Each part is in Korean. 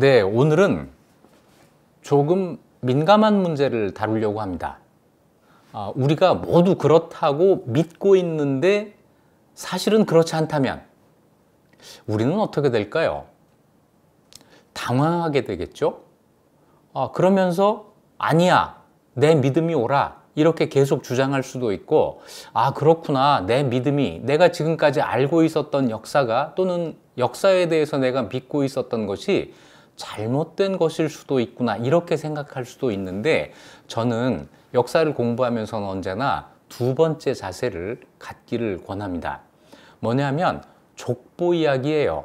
네, 오늘은 조금 민감한 문제를 다루려고 합니다. 아, 우리가 모두 그렇다고 믿고 있는데 사실은 그렇지 않다면 우리는 어떻게 될까요? 당황하게 되겠죠? 아, 그러면서 아니야, 내 믿음이 오라 이렇게 계속 주장할 수도 있고 아 그렇구나 내 믿음이 내가 지금까지 알고 있었던 역사가 또는 역사에 대해서 내가 믿고 있었던 것이 잘못된 것일 수도 있구나 이렇게 생각할 수도 있는데 저는 역사를 공부하면서는 언제나 두 번째 자세를 갖기를 권합니다. 뭐냐면 족보 이야기예요.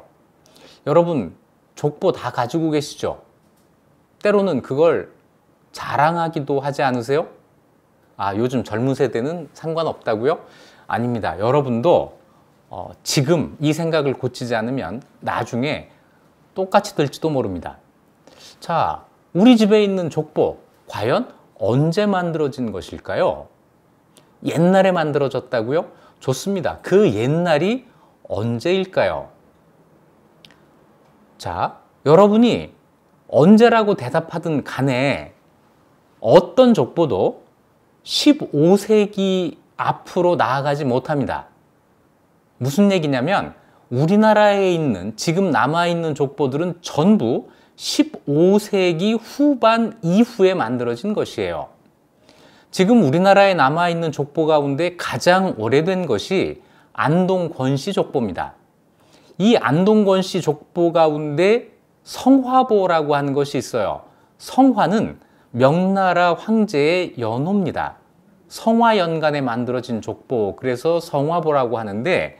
여러분 족보 다 가지고 계시죠? 때로는 그걸 자랑하기도 하지 않으세요? 아, 요즘 젊은 세대는 상관없다고요? 아닙니다. 여러분도 어, 지금 이 생각을 고치지 않으면 나중에 똑같이 될지도 모릅니다. 자, 우리 집에 있는 족보 과연 언제 만들어진 것일까요? 옛날에 만들어졌다고요? 좋습니다. 그 옛날이 언제일까요? 자, 여러분이 언제라고 대답하든 간에 어떤 족보도 15세기 앞으로 나아가지 못합니다. 무슨 얘기냐면 우리나라에 있는 지금 남아있는 족보들은 전부 15세기 후반 이후에 만들어진 것이에요. 지금 우리나라에 남아있는 족보 가운데 가장 오래된 것이 안동 권씨 족보입니다. 이 안동 권씨 족보 가운데 성화보라고 하는 것이 있어요. 성화는 명나라 황제의 연호입니다. 성화연간에 만들어진 족보, 그래서 성화보라고 하는데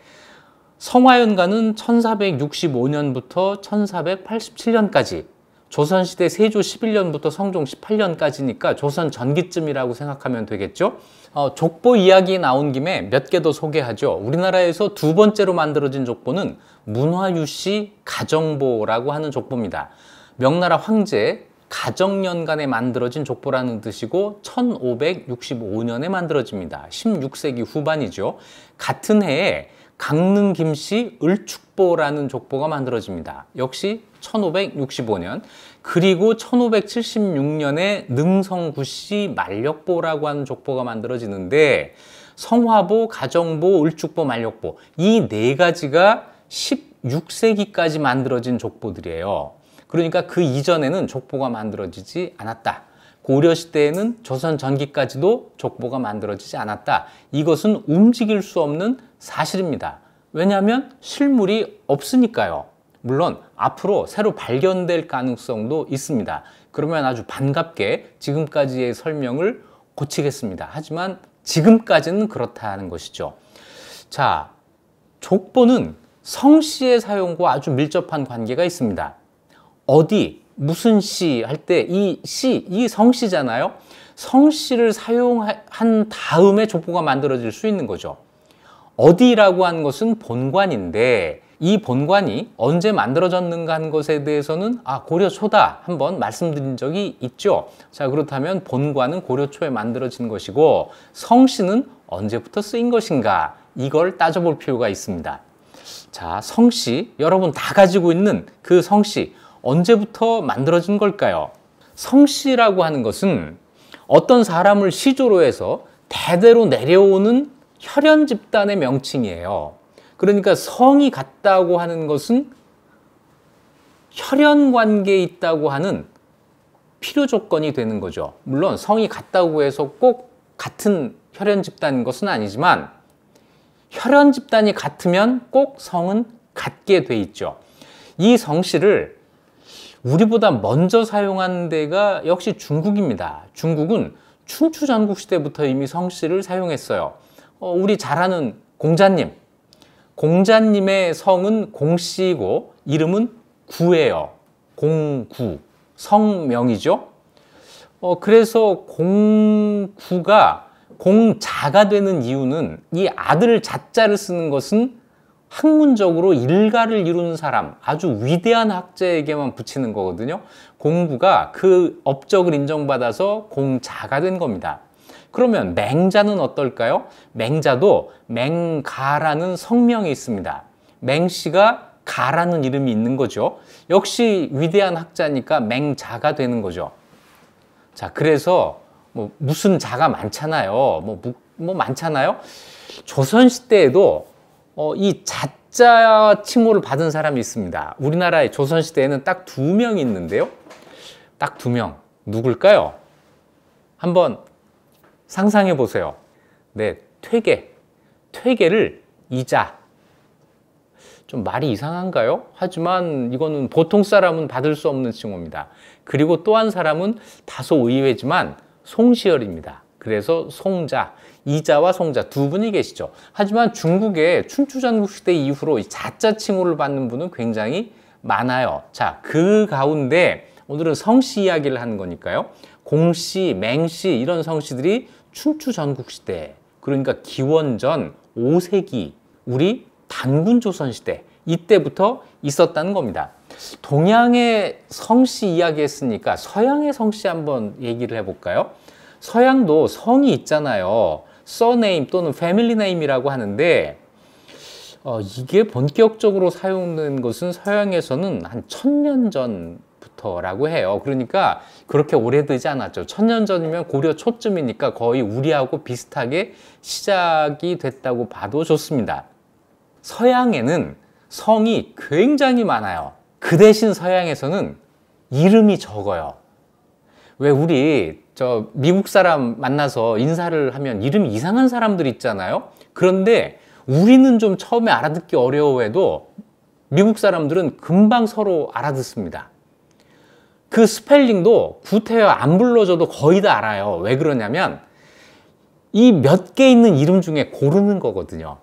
성화연가는 1465년부터 1487년까지 조선시대 세조 11년부터 성종 18년까지니까 조선 전기쯤이라고 생각하면 되겠죠. 어, 족보 이야기 나온 김에 몇 개 더 소개하죠. 우리나라에서 두 번째로 만들어진 족보는 문화유씨 가정보라고 하는 족보입니다. 명나라 황제 가정연간에 만들어진 족보라는 뜻이고 1565년에 만들어집니다. 16세기 후반이죠. 같은 해에 강릉 김씨 을축보라는 족보가 만들어집니다. 역시 1565년 그리고 1576년에 능성구씨 말력보라고 하는 족보가 만들어지는데 성화보, 가정보, 을축보, 말력보 이 네 가지가 16세기까지 만들어진 족보들이에요. 그러니까 그 이전에는 족보가 만들어지지 않았다. 고려시대에는 조선 전기까지도 족보가 만들어지지 않았다. 이것은 움직일 수 없는 사실입니다. 왜냐하면 실물이 없으니까요. 물론 앞으로 새로 발견될 가능성도 있습니다. 그러면 아주 반갑게 지금까지의 설명을 고치겠습니다. 하지만 지금까지는 그렇다는 것이죠. 자, 족보는 성씨의 사용과 아주 밀접한 관계가 있습니다. 어디, 무슨 씨 할 때 이 씨, 이 성씨잖아요. 성씨를 사용한 다음에 족보가 만들어질 수 있는 거죠. 어디라고 한 것은 본관인데 이 본관이 언제 만들어졌는가 하는 것에 대해서는 아 고려 초다 한번 말씀드린 적이 있죠. 자 그렇다면 본관은 고려 초에 만들어진 것이고 성씨는 언제부터 쓰인 것인가 이걸 따져볼 필요가 있습니다. 자 성씨 여러분 다 가지고 있는 그 성씨 언제부터 만들어진 걸까요? 성씨라고 하는 것은 어떤 사람을 시조로 해서 대대로 내려오는 혈연 집단의 명칭이에요. 그러니까 성이 같다고 하는 것은 혈연 관계에 있다고 하는 필요 조건이 되는 거죠. 물론 성이 같다고 해서 꼭 같은 혈연 집단인 것은 아니지만 혈연 집단이 같으면 꼭 성은 같게 돼 있죠. 이 성씨를 우리보다 먼저 사용한 데가 역시 중국입니다. 중국은 춘추전국 시대부터 이미 성씨를 사용했어요. 어, 우리 잘 아는 공자님. 공자님의 성은 공씨이고 이름은 구예요. 공구. 성명이죠. 어, 그래서 공구가 공자가 되는 이유는 이 아들 자자를 쓰는 것은 학문적으로 일가를 이룬 사람, 아주 위대한 학자에게만 붙이는 거거든요. 공부가 그 업적을 인정받아서 공자가 된 겁니다. 그러면 맹자는 어떨까요? 맹자도 맹가라는 성명이 있습니다. 맹씨가 가라는 이름이 있는 거죠. 역시 위대한 학자니까 맹자가 되는 거죠. 자, 그래서 뭐 무슨 자가 많잖아요. 뭐, 뭐 많잖아요. 조선시대에도 어, 이 자자 칭호를 받은 사람이 있습니다. 우리나라의 조선시대에는 딱 두명 있는데요. 딱 두 명. 누굴까요? 한번 상상해 보세요. 네, 퇴계. 퇴계를 이자. 좀 말이 이상한가요? 하지만 이거는 보통 사람은 받을 수 없는 칭호입니다. 그리고 또 한 사람은 다소 의외지만 송시열입니다. 그래서 송자. 이자와 송자 두 분이 계시죠. 하지만 중국의 춘추전국 시대 이후로 자자 칭호를 받는 분은 굉장히 많아요. 자, 그 가운데 오늘은 성씨 이야기를 하는 거니까요. 공씨, 맹씨 이런 성씨들이 춘추전국 시대 그러니까 기원전 5세기 우리 단군조선 시대 이때부터 있었다는 겁니다. 동양의 성씨 이야기 했으니까 서양의 성씨 한번 얘기를 해볼까요? 서양도 성이 있잖아요. 서네임 또는 패밀리네임이라고 하는데 어, 이게 본격적으로 사용된 것은 서양에서는 한 천 년 전부터라고 해요. 그러니까 그렇게 오래되지 않았죠. 천 년 전이면 고려 초쯤이니까 거의 우리하고 비슷하게 시작이 됐다고 봐도 좋습니다. 서양에는 성이 굉장히 많아요. 그 대신 서양에서는 이름이 적어요. 왜 우리 저 미국 사람 만나서 인사를 하면 이름이 이상한 사람들 있잖아요. 그런데 우리는 좀 처음에 알아듣기 어려워해도 미국 사람들은 금방 서로 알아듣습니다. 그 스펠링도 구태여 안 불러줘도 거의 다 알아요. 왜 그러냐면 이 몇 개 있는 이름 중에 고르는 거거든요.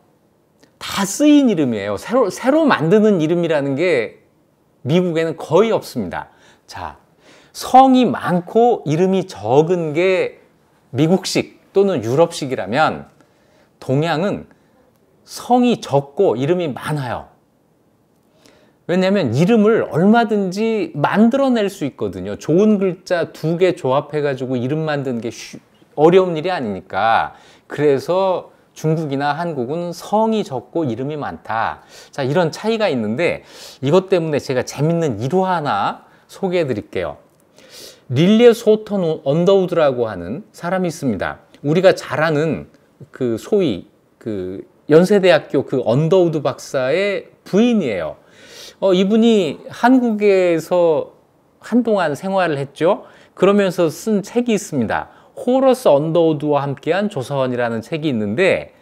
다 쓰인 이름이에요. 새로, 새로 만드는 이름이라는 게 미국에는 거의 없습니다. 자, 성이 많고 이름이 적은 게 미국식 또는 유럽식이라면 동양은 성이 적고 이름이 많아요. 왜냐하면 이름을 얼마든지 만들어낼 수 있거든요. 좋은 글자 두 개 조합해가지고 이름 만드는 게 쉬, 어려운 일이 아니니까. 그래서 중국이나 한국은 성이 적고 이름이 많다. 자, 이런 차이가 있는데 이것 때문에 제가 재밌는 일화 하나 소개해 드릴게요. 릴리의 소턴 언더우드라고 하는 사람이 있습니다. 우리가 잘 아는 그 소위 그 연세대학교 그 언더우드 박사의 부인이에요. 어, 이분이 한국에서 한동안 생활을 했죠. 그러면서 쓴 책이 있습니다. 호러스 언더우드와 함께한 조선이라는 책이 있는데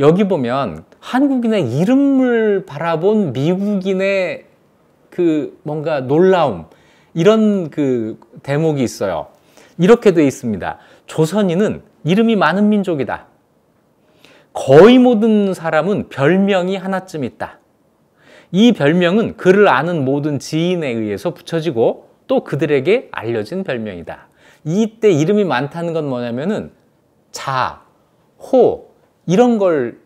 여기 보면 한국인의 이름을 바라본 미국인의 그 뭔가 놀라움 이런 그 대목이 있어요. 이렇게 돼 있습니다. 조선인은 이름이 많은 민족이다. 거의 모든 사람은 별명이 하나쯤 있다. 이 별명은 그를 아는 모든 지인에 의해서 붙여지고 또 그들에게 알려진 별명이다. 이때 이름이 많다는 건 뭐냐면은 자, 호 이런 걸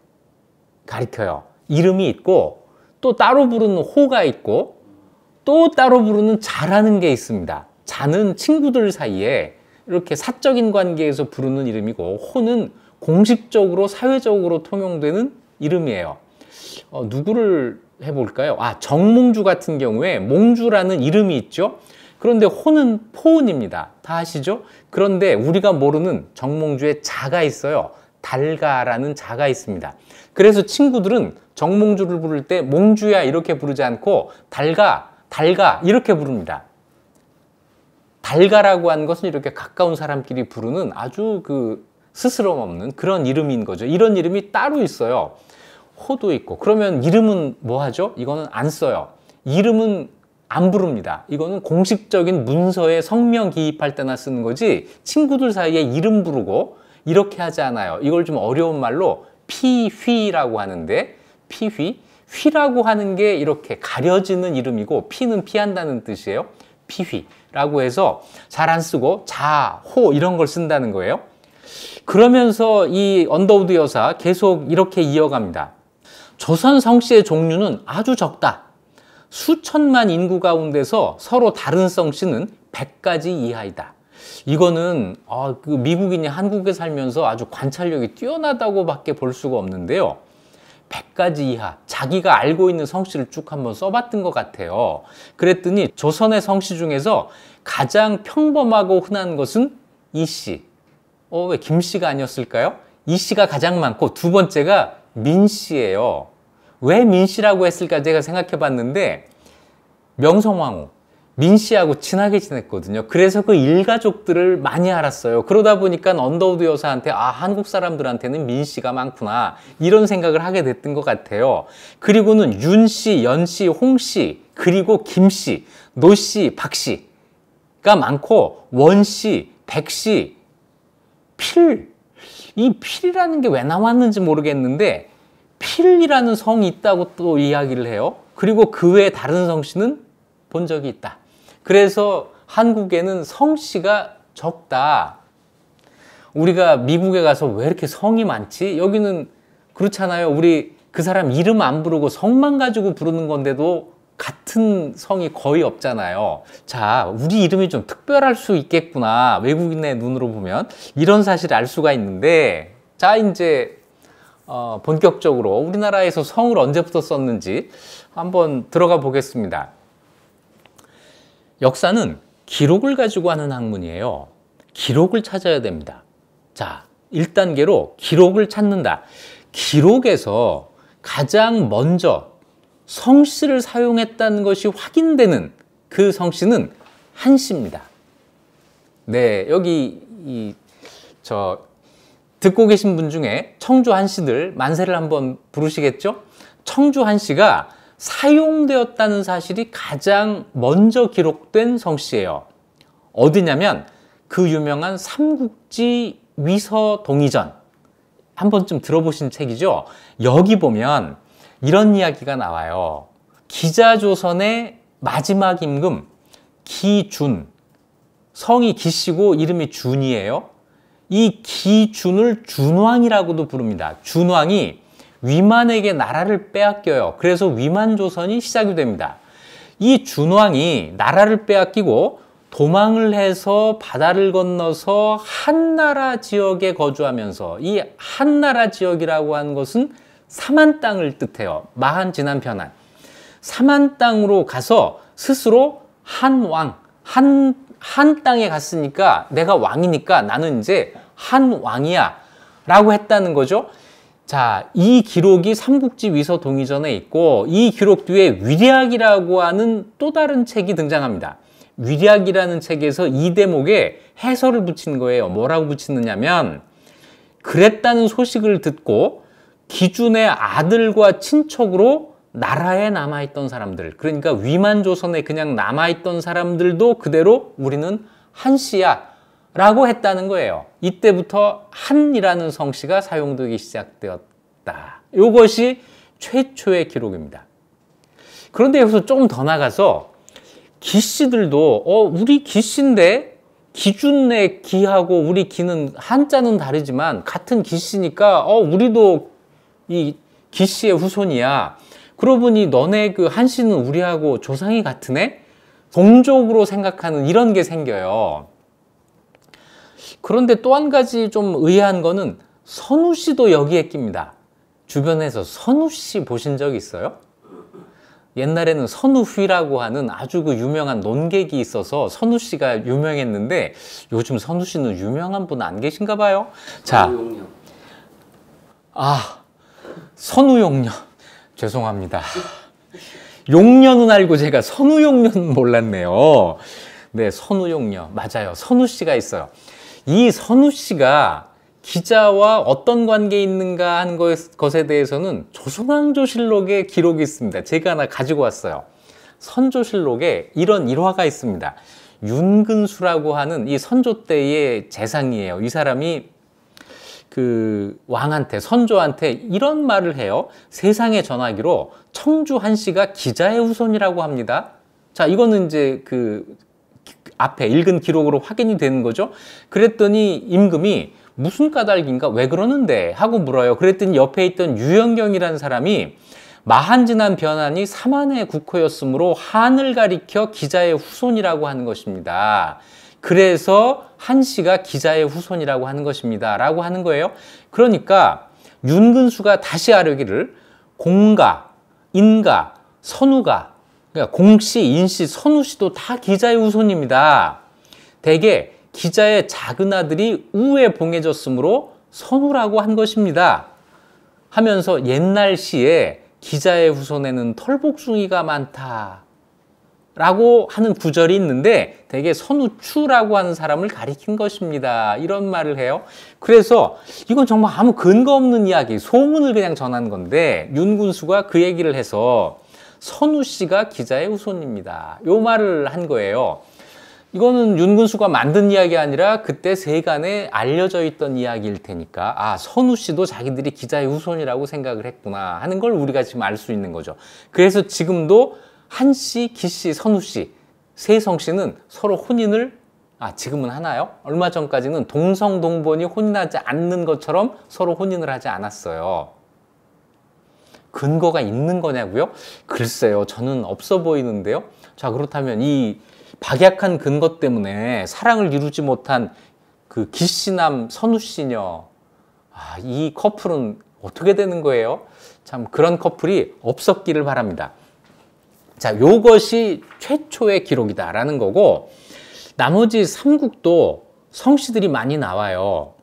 가리켜요. 이름이 있고 또 따로 부르는 호가 있고 또 따로 부르는 자라는 게 있습니다. 자는 친구들 사이에 이렇게 사적인 관계에서 부르는 이름이고 호는 공식적으로 사회적으로 통용되는 이름이에요. 어, 누구를 해볼까요? 아 정몽주 같은 경우에 몽주라는 이름이 있죠. 그런데 호는 포은입니다. 다 아시죠? 그런데 우리가 모르는 정몽주의 자가 있어요. 달가라는 자가 있습니다. 그래서 친구들은 정몽주를 부를 때 몽주야 이렇게 부르지 않고 달가, 달가 이렇게 부릅니다. 달가라고 하는 것은 이렇게 가까운 사람끼리 부르는 아주 그 스스럼 없는 그런 이름인 거죠. 이런 이름이 따로 있어요. 호도 있고. 그러면 이름은 뭐 하죠? 이거는 안 써요. 이름은 안 부릅니다. 이거는 공식적인 문서에 성명 기입할 때나 쓰는 거지 친구들 사이에 이름 부르고 이렇게 하지 않아요. 이걸 좀 어려운 말로 피휘라고 하는데 피휘? 휘라고 하는 게 이렇게 가려지는 이름이고 피는 피한다는 뜻이에요. 피휘. 라고 해서 잘 안 쓰고 자, 호 이런 걸 쓴다는 거예요. 그러면서 이 언더우드 여사 계속 이렇게 이어갑니다. 조선 성씨의 종류는 아주 적다. 수천만 인구 가운데서 서로 다른 성씨는 100가지 이하이다. 이거는 아, 그 미국인이 한국에 살면서 아주 관찰력이 뛰어나다고 밖에 볼 수가 없는데요. 100가지 이하 자기가 알고 있는 성씨를 쭉 한번 써봤던 것 같아요. 그랬더니 조선의 성씨 중에서 가장 평범하고 흔한 것은 이씨. 어, 왜 김씨가 아니었을까요? 이씨가 가장 많고 두 번째가 민씨예요. 왜 민씨라고 했을까 제가 생각해 봤는데 명성황후 민 씨하고 친하게 지냈거든요. 그래서 그 일가족들을 많이 알았어요. 그러다 보니까 언더우드 여사한테 아 한국 사람들한테는 민 씨가 많구나 이런 생각을 하게 됐던 것 같아요. 그리고는 윤 씨, 연 씨, 홍 씨, 그리고 김 씨, 노 씨, 박 씨가 많고 원 씨, 백 씨, 필. 이 필이라는 게 왜 나왔는지 모르겠는데 필이라는 성이 있다고 또 이야기를 해요. 그리고 그 외에 다른 성씨는 본 적이 있다. 그래서 한국에는 성씨가 적다. 우리가 미국에 가서 왜 이렇게 성이 많지? 여기는 그렇잖아요. 우리 그 사람 이름 안 부르고 성만 가지고 부르는 건데도 같은 성이 거의 없잖아요. 자, 우리 이름이 좀 특별할 수 있겠구나. 외국인의 눈으로 보면. 이런 사실을 알 수가 있는데, 자, 이제, 어, 본격적으로 우리나라에서 성을 언제부터 썼는지 한번 들어가 보겠습니다. 역사는 기록을 가지고 하는 학문이에요. 기록을 찾아야 됩니다. 자, 1단계로 기록을 찾는다. 기록에서 가장 먼저 성씨를 사용했다는 것이 확인되는 그 성씨는 한씨입니다. 네, 여기 이 저 듣고 계신 분 중에 청주 한씨들 만세를 한번 부르시겠죠? 청주 한씨가 사용되었다는 사실이 가장 먼저 기록된 성씨예요. 어디냐면 그 유명한 삼국지 위서 동의전 한 번쯤 들어보신 책이죠. 여기 보면 이런 이야기가 나와요. 기자조선의 마지막 임금 기준 성이 기씨고 이름이 준이에요. 이 기준을 준왕이라고도 부릅니다. 준왕이 위만에게 나라를 빼앗겨요. 그래서 위만 조선이 시작이 됩니다. 이 준왕이 나라를 빼앗기고 도망을 해서 바다를 건너서 한나라 지역에 거주하면서 이 한나라 지역이라고 하는 것은 사만 땅을 뜻해요. 마한 지난 편한. 사만 땅으로 가서 스스로 한 왕, 한, 한 땅에 갔으니까 내가 왕이니까 나는 이제 한 왕이야 라고 했다는 거죠. 자, 이 기록이 삼국지 위서 동이전에 있고 이 기록 뒤에 위학이라고 하는 또 다른 책이 등장합니다. 위학이라는 책에서 이 대목에 해설을 붙인 거예요. 뭐라고 붙이느냐면 그랬다는 소식을 듣고 기준의 아들과 친척으로 나라에 남아있던 사람들 그러니까 위만 조선에 그냥 남아있던 사람들도 그대로 우리는 한씨야 라고 했다는 거예요. 이때부터 한이라는 성씨가 사용되기 시작되었다. 이것이 최초의 기록입니다. 그런데 여기서 조금 더 나가서 기씨들도 어 우리 기씨인데 기준 내 기하고 우리 기는 한자는 다르지만 같은 기씨니까 어 우리도 이 기씨의 후손이야. 그러고 보니 너네 그 한씨는 우리하고 조상이 같으네? 동족으로 생각하는 이런 게 생겨요. 그런데 또 한 가지 좀 의아한 거는 선우 씨도 여기에 낍니다. 주변에서 선우 씨 보신 적 있어요? 옛날에는 선우휘라고 하는 아주 그 유명한 논객이 있어서 선우 씨가 유명했는데 요즘 선우 씨는 유명한 분 안 계신가 봐요. 자, 아 선우 용녀 죄송합니다. 용녀는 알고 제가 선우 용녀는 몰랐네요. 네, 선우 용녀 맞아요. 선우 씨가 있어요. 이 선우 씨가 기자와 어떤 관계 에 있는가 한 것에 대해서는 조선왕조실록에 기록이 있습니다. 제가 하나 가지고 왔어요. 선조실록에 이런 일화가 있습니다. 윤근수라고 하는 이 선조 때의 재상이에요. 이 사람이 그 왕한테 선조한테 이런 말을 해요. 세상의 전하기로 청주 한씨가 기자의 후손이라고 합니다. 자, 이거는 이제 그 앞에 읽은 기록으로 확인이 되는 거죠. 그랬더니 임금이 무슨 까닭인가 왜 그러는데 하고 물어요. 그랬더니 옆에 있던 유영경이라는 사람이 마한진한 변환이 사만의 국호였으므로 한을 가리켜 기자의 후손이라고 하는 것입니다. 그래서 한씨가 기자의 후손이라고 하는 것입니다. 라고 하는 거예요. 그러니까 윤근수가 다시 아뢰기를 공가, 인가, 선우가 그러니까 공씨, 인씨, 선우씨도 다 기자의 후손입니다. 대개 기자의 작은 아들이 우에 봉해졌으므로 선우라고 한 것입니다. 하면서 옛날 시에 기자의 후손에는 털복숭이가 많다. 라고 하는 구절이 있는데 대개 선우추라고 하는 사람을 가리킨 것입니다. 이런 말을 해요. 그래서 이건 정말 아무 근거 없는 이야기, 소문을 그냥 전한 건데 윤군수가 그 얘기를 해서 선우 씨가 기자의 후손입니다. 요 말을 한 거예요. 이거는 윤근수가 만든 이야기 아니라 그때 세간에 알려져 있던 이야기일 테니까 아 선우 씨도 자기들이 기자의 후손이라고 생각을 했구나 하는 걸 우리가 지금 알 수 있는 거죠. 그래서 지금도 한 씨, 기 씨, 선우 씨, 세성 씨는 서로 혼인을 아 지금은 하나요? 얼마 전까지는 동성 동본이 혼인하지 않는 것처럼 서로 혼인을 하지 않았어요. 근거가 있는 거냐고요? 글쎄요. 저는 없어 보이는데요. 자, 그렇다면 이 박약한 근거 때문에 사랑을 이루지 못한 그 기씨남 선우 씨녀 아, 이 커플은 어떻게 되는 거예요? 참 그런 커플이 없었기를 바랍니다. 자, 요것이 최초의 기록이다라는 거고 나머지 삼국도 성씨들이 많이 나와요.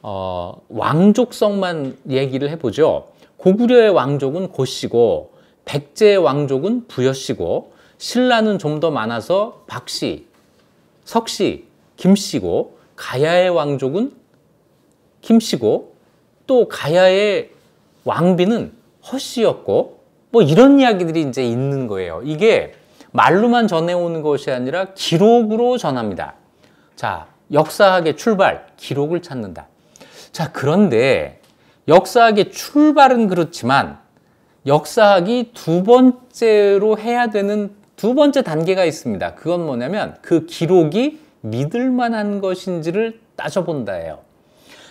어, 왕족성만 얘기를 해보죠. 고구려의 왕족은 고씨고 백제의 왕족은 부여씨고 신라는 좀 더 많아서 박씨, 석씨, 김씨고 가야의 왕족은 김씨고 또 가야의 왕비는 허씨였고 뭐 이런 이야기들이 이제 있는 거예요. 이게 말로만 전해오는 것이 아니라 기록으로 전합니다. 자, 역사학의 출발, 기록을 찾는다. 자, 그런데 역사학의 출발은 그렇지만 역사학이 두 번째로 해야 되는 두 번째 단계가 있습니다. 그건 뭐냐면 그 기록이 믿을 만한 것인지를 따져본다예요.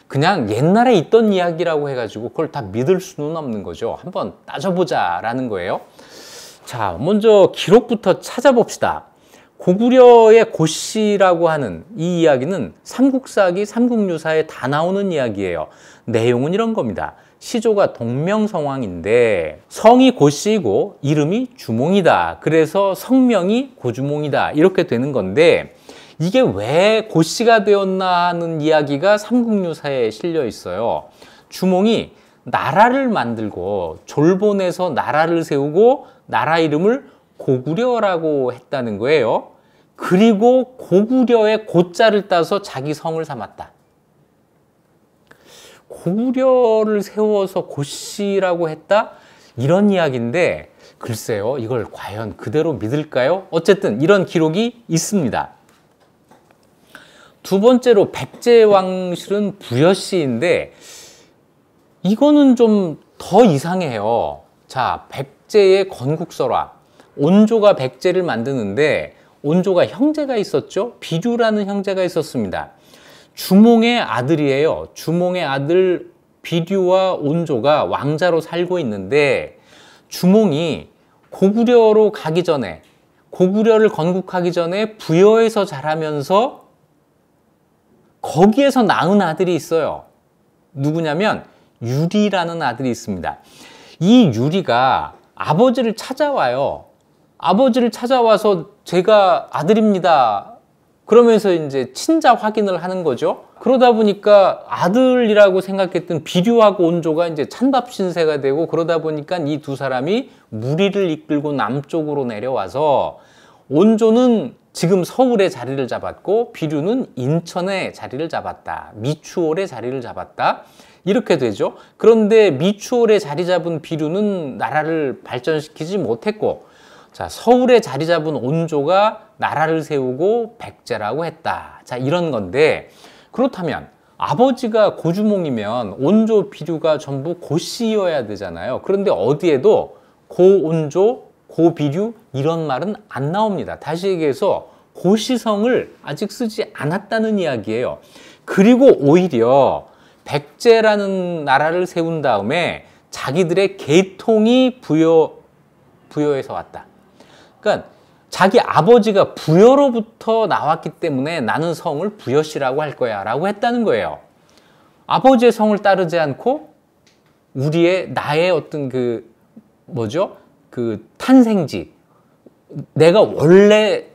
그냥 옛날에 있던 이야기라고 해가지고 그걸 다 믿을 수는 없는 거죠. 한번 따져보자 라는 거예요. 자, 먼저 기록부터 찾아봅시다. 고구려의 고씨라고 하는 이 이야기는 삼국사기, 삼국유사에 다 나오는 이야기예요. 내용은 이런 겁니다. 시조가 동명성왕인데 성이 고씨이고 이름이 주몽이다. 그래서 성명이 고주몽이다. 이렇게 되는 건데 이게 왜 고씨가 되었나 하는 이야기가 삼국유사에 실려 있어요. 주몽이 나라를 만들고 졸본에서 나라를 세우고 나라 이름을 고구려라고 했다는 거예요. 그리고 고구려의 고자를 따서 자기 성을 삼았다. 고구려를 세워서 고씨라고 했다? 이런 이야기인데 글쎄요 이걸 과연 그대로 믿을까요? 어쨌든 이런 기록이 있습니다. 두 번째로 백제왕실은 부여씨인데 이거는 좀 더 이상해요. 자 백제의 건국설화 온조가 백제를 만드는데 온조가 형제가 있었죠? 비류라는 형제가 있었습니다. 주몽의 아들이에요. 주몽의 아들 비류와 온조가 왕자로 살고 있는데 주몽이 고구려로 가기 전에 고구려를 건국하기 전에 부여에서 자라면서 거기에서 낳은 아들이 있어요. 누구냐면 유리라는 아들이 있습니다. 이 유리가 아버지를 찾아와요. 아버지를 찾아와서 제가 아들입니다. 그러면서 이제 친자 확인을 하는 거죠. 그러다 보니까 아들이라고 생각했던 비류하고 온조가 이제 찬밥 신세가 되고 그러다 보니까 이 두 사람이 무리를 이끌고 남쪽으로 내려와서 온조는 지금 서울에 자리를 잡았고 비류는 인천에 자리를 잡았다. 미추홀에 자리를 잡았다. 이렇게 되죠. 그런데 미추홀에 자리 잡은 비류는 나라를 발전시키지 못했고 자, 서울에 자리 잡은 온조가 나라를 세우고 백제라고 했다. 자, 이런 건데 그렇다면 아버지가 고주몽이면 온조 비류가 전부 고씨여야 되잖아요. 그런데 어디에도 고온조, 고비류 이런 말은 안 나옵니다. 다시 얘기해서 고시성을 아직 쓰지 않았다는 이야기예요. 그리고 오히려 백제라는 나라를 세운 다음에 자기들의 계통이 부여 부여해서 왔다. 그러니까 자기 아버지가 부여로부터 나왔기 때문에 나는 성을 부여시라고할 거야 라고 했다는 거예요. 아버지의 성을 따르지 않고 우리의 나의 어떤 그 뭐죠? 그 탄생지 내가 원래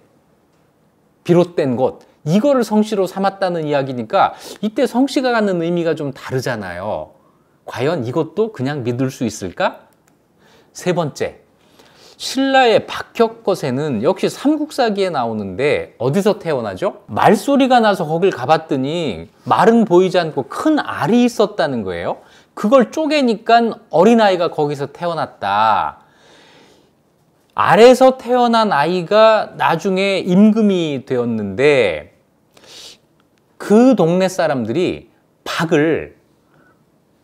비롯된 것 이거를 성씨로 삼았다는 이야기니까 이때 성씨가 갖는 의미가 좀 다르잖아요. 과연 이것도 그냥 믿을 수 있을까? 세 번째, 신라의 박혁거세는 역시 삼국사기에 나오는데 어디서 태어나죠? 말소리가 나서 거길 가봤더니 말은 보이지 않고 큰 알이 있었다는 거예요. 그걸 쪼개니까 어린아이가 거기서 태어났다. 알에서 태어난 아이가 나중에 임금이 되었는데 그 동네 사람들이 박을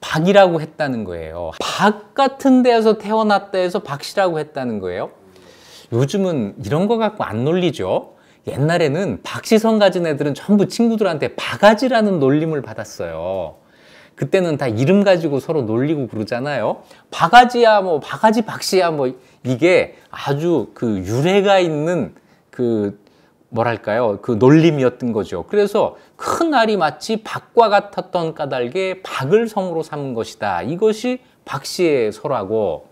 박이라고 했다는 거예요. 박 같은 데서 태어났다 해서 박씨라고 했다는 거예요. 요즘은 이런 거 갖고 안 놀리죠. 옛날에는 박시선 가진 애들은 전부 친구들한테 바가지라는 놀림을 받았어요. 그때는 다 이름 가지고 서로 놀리고 그러잖아요. 바가지야, 뭐, 바가지 박씨야, 뭐, 이게 아주 그 유래가 있는 그 뭐랄까요 그 놀림이었던 거죠. 그래서 큰 알이 마치 박과 같았던 까닭에 박을 성으로 삼은 것이다. 이것이 박씨의 소라고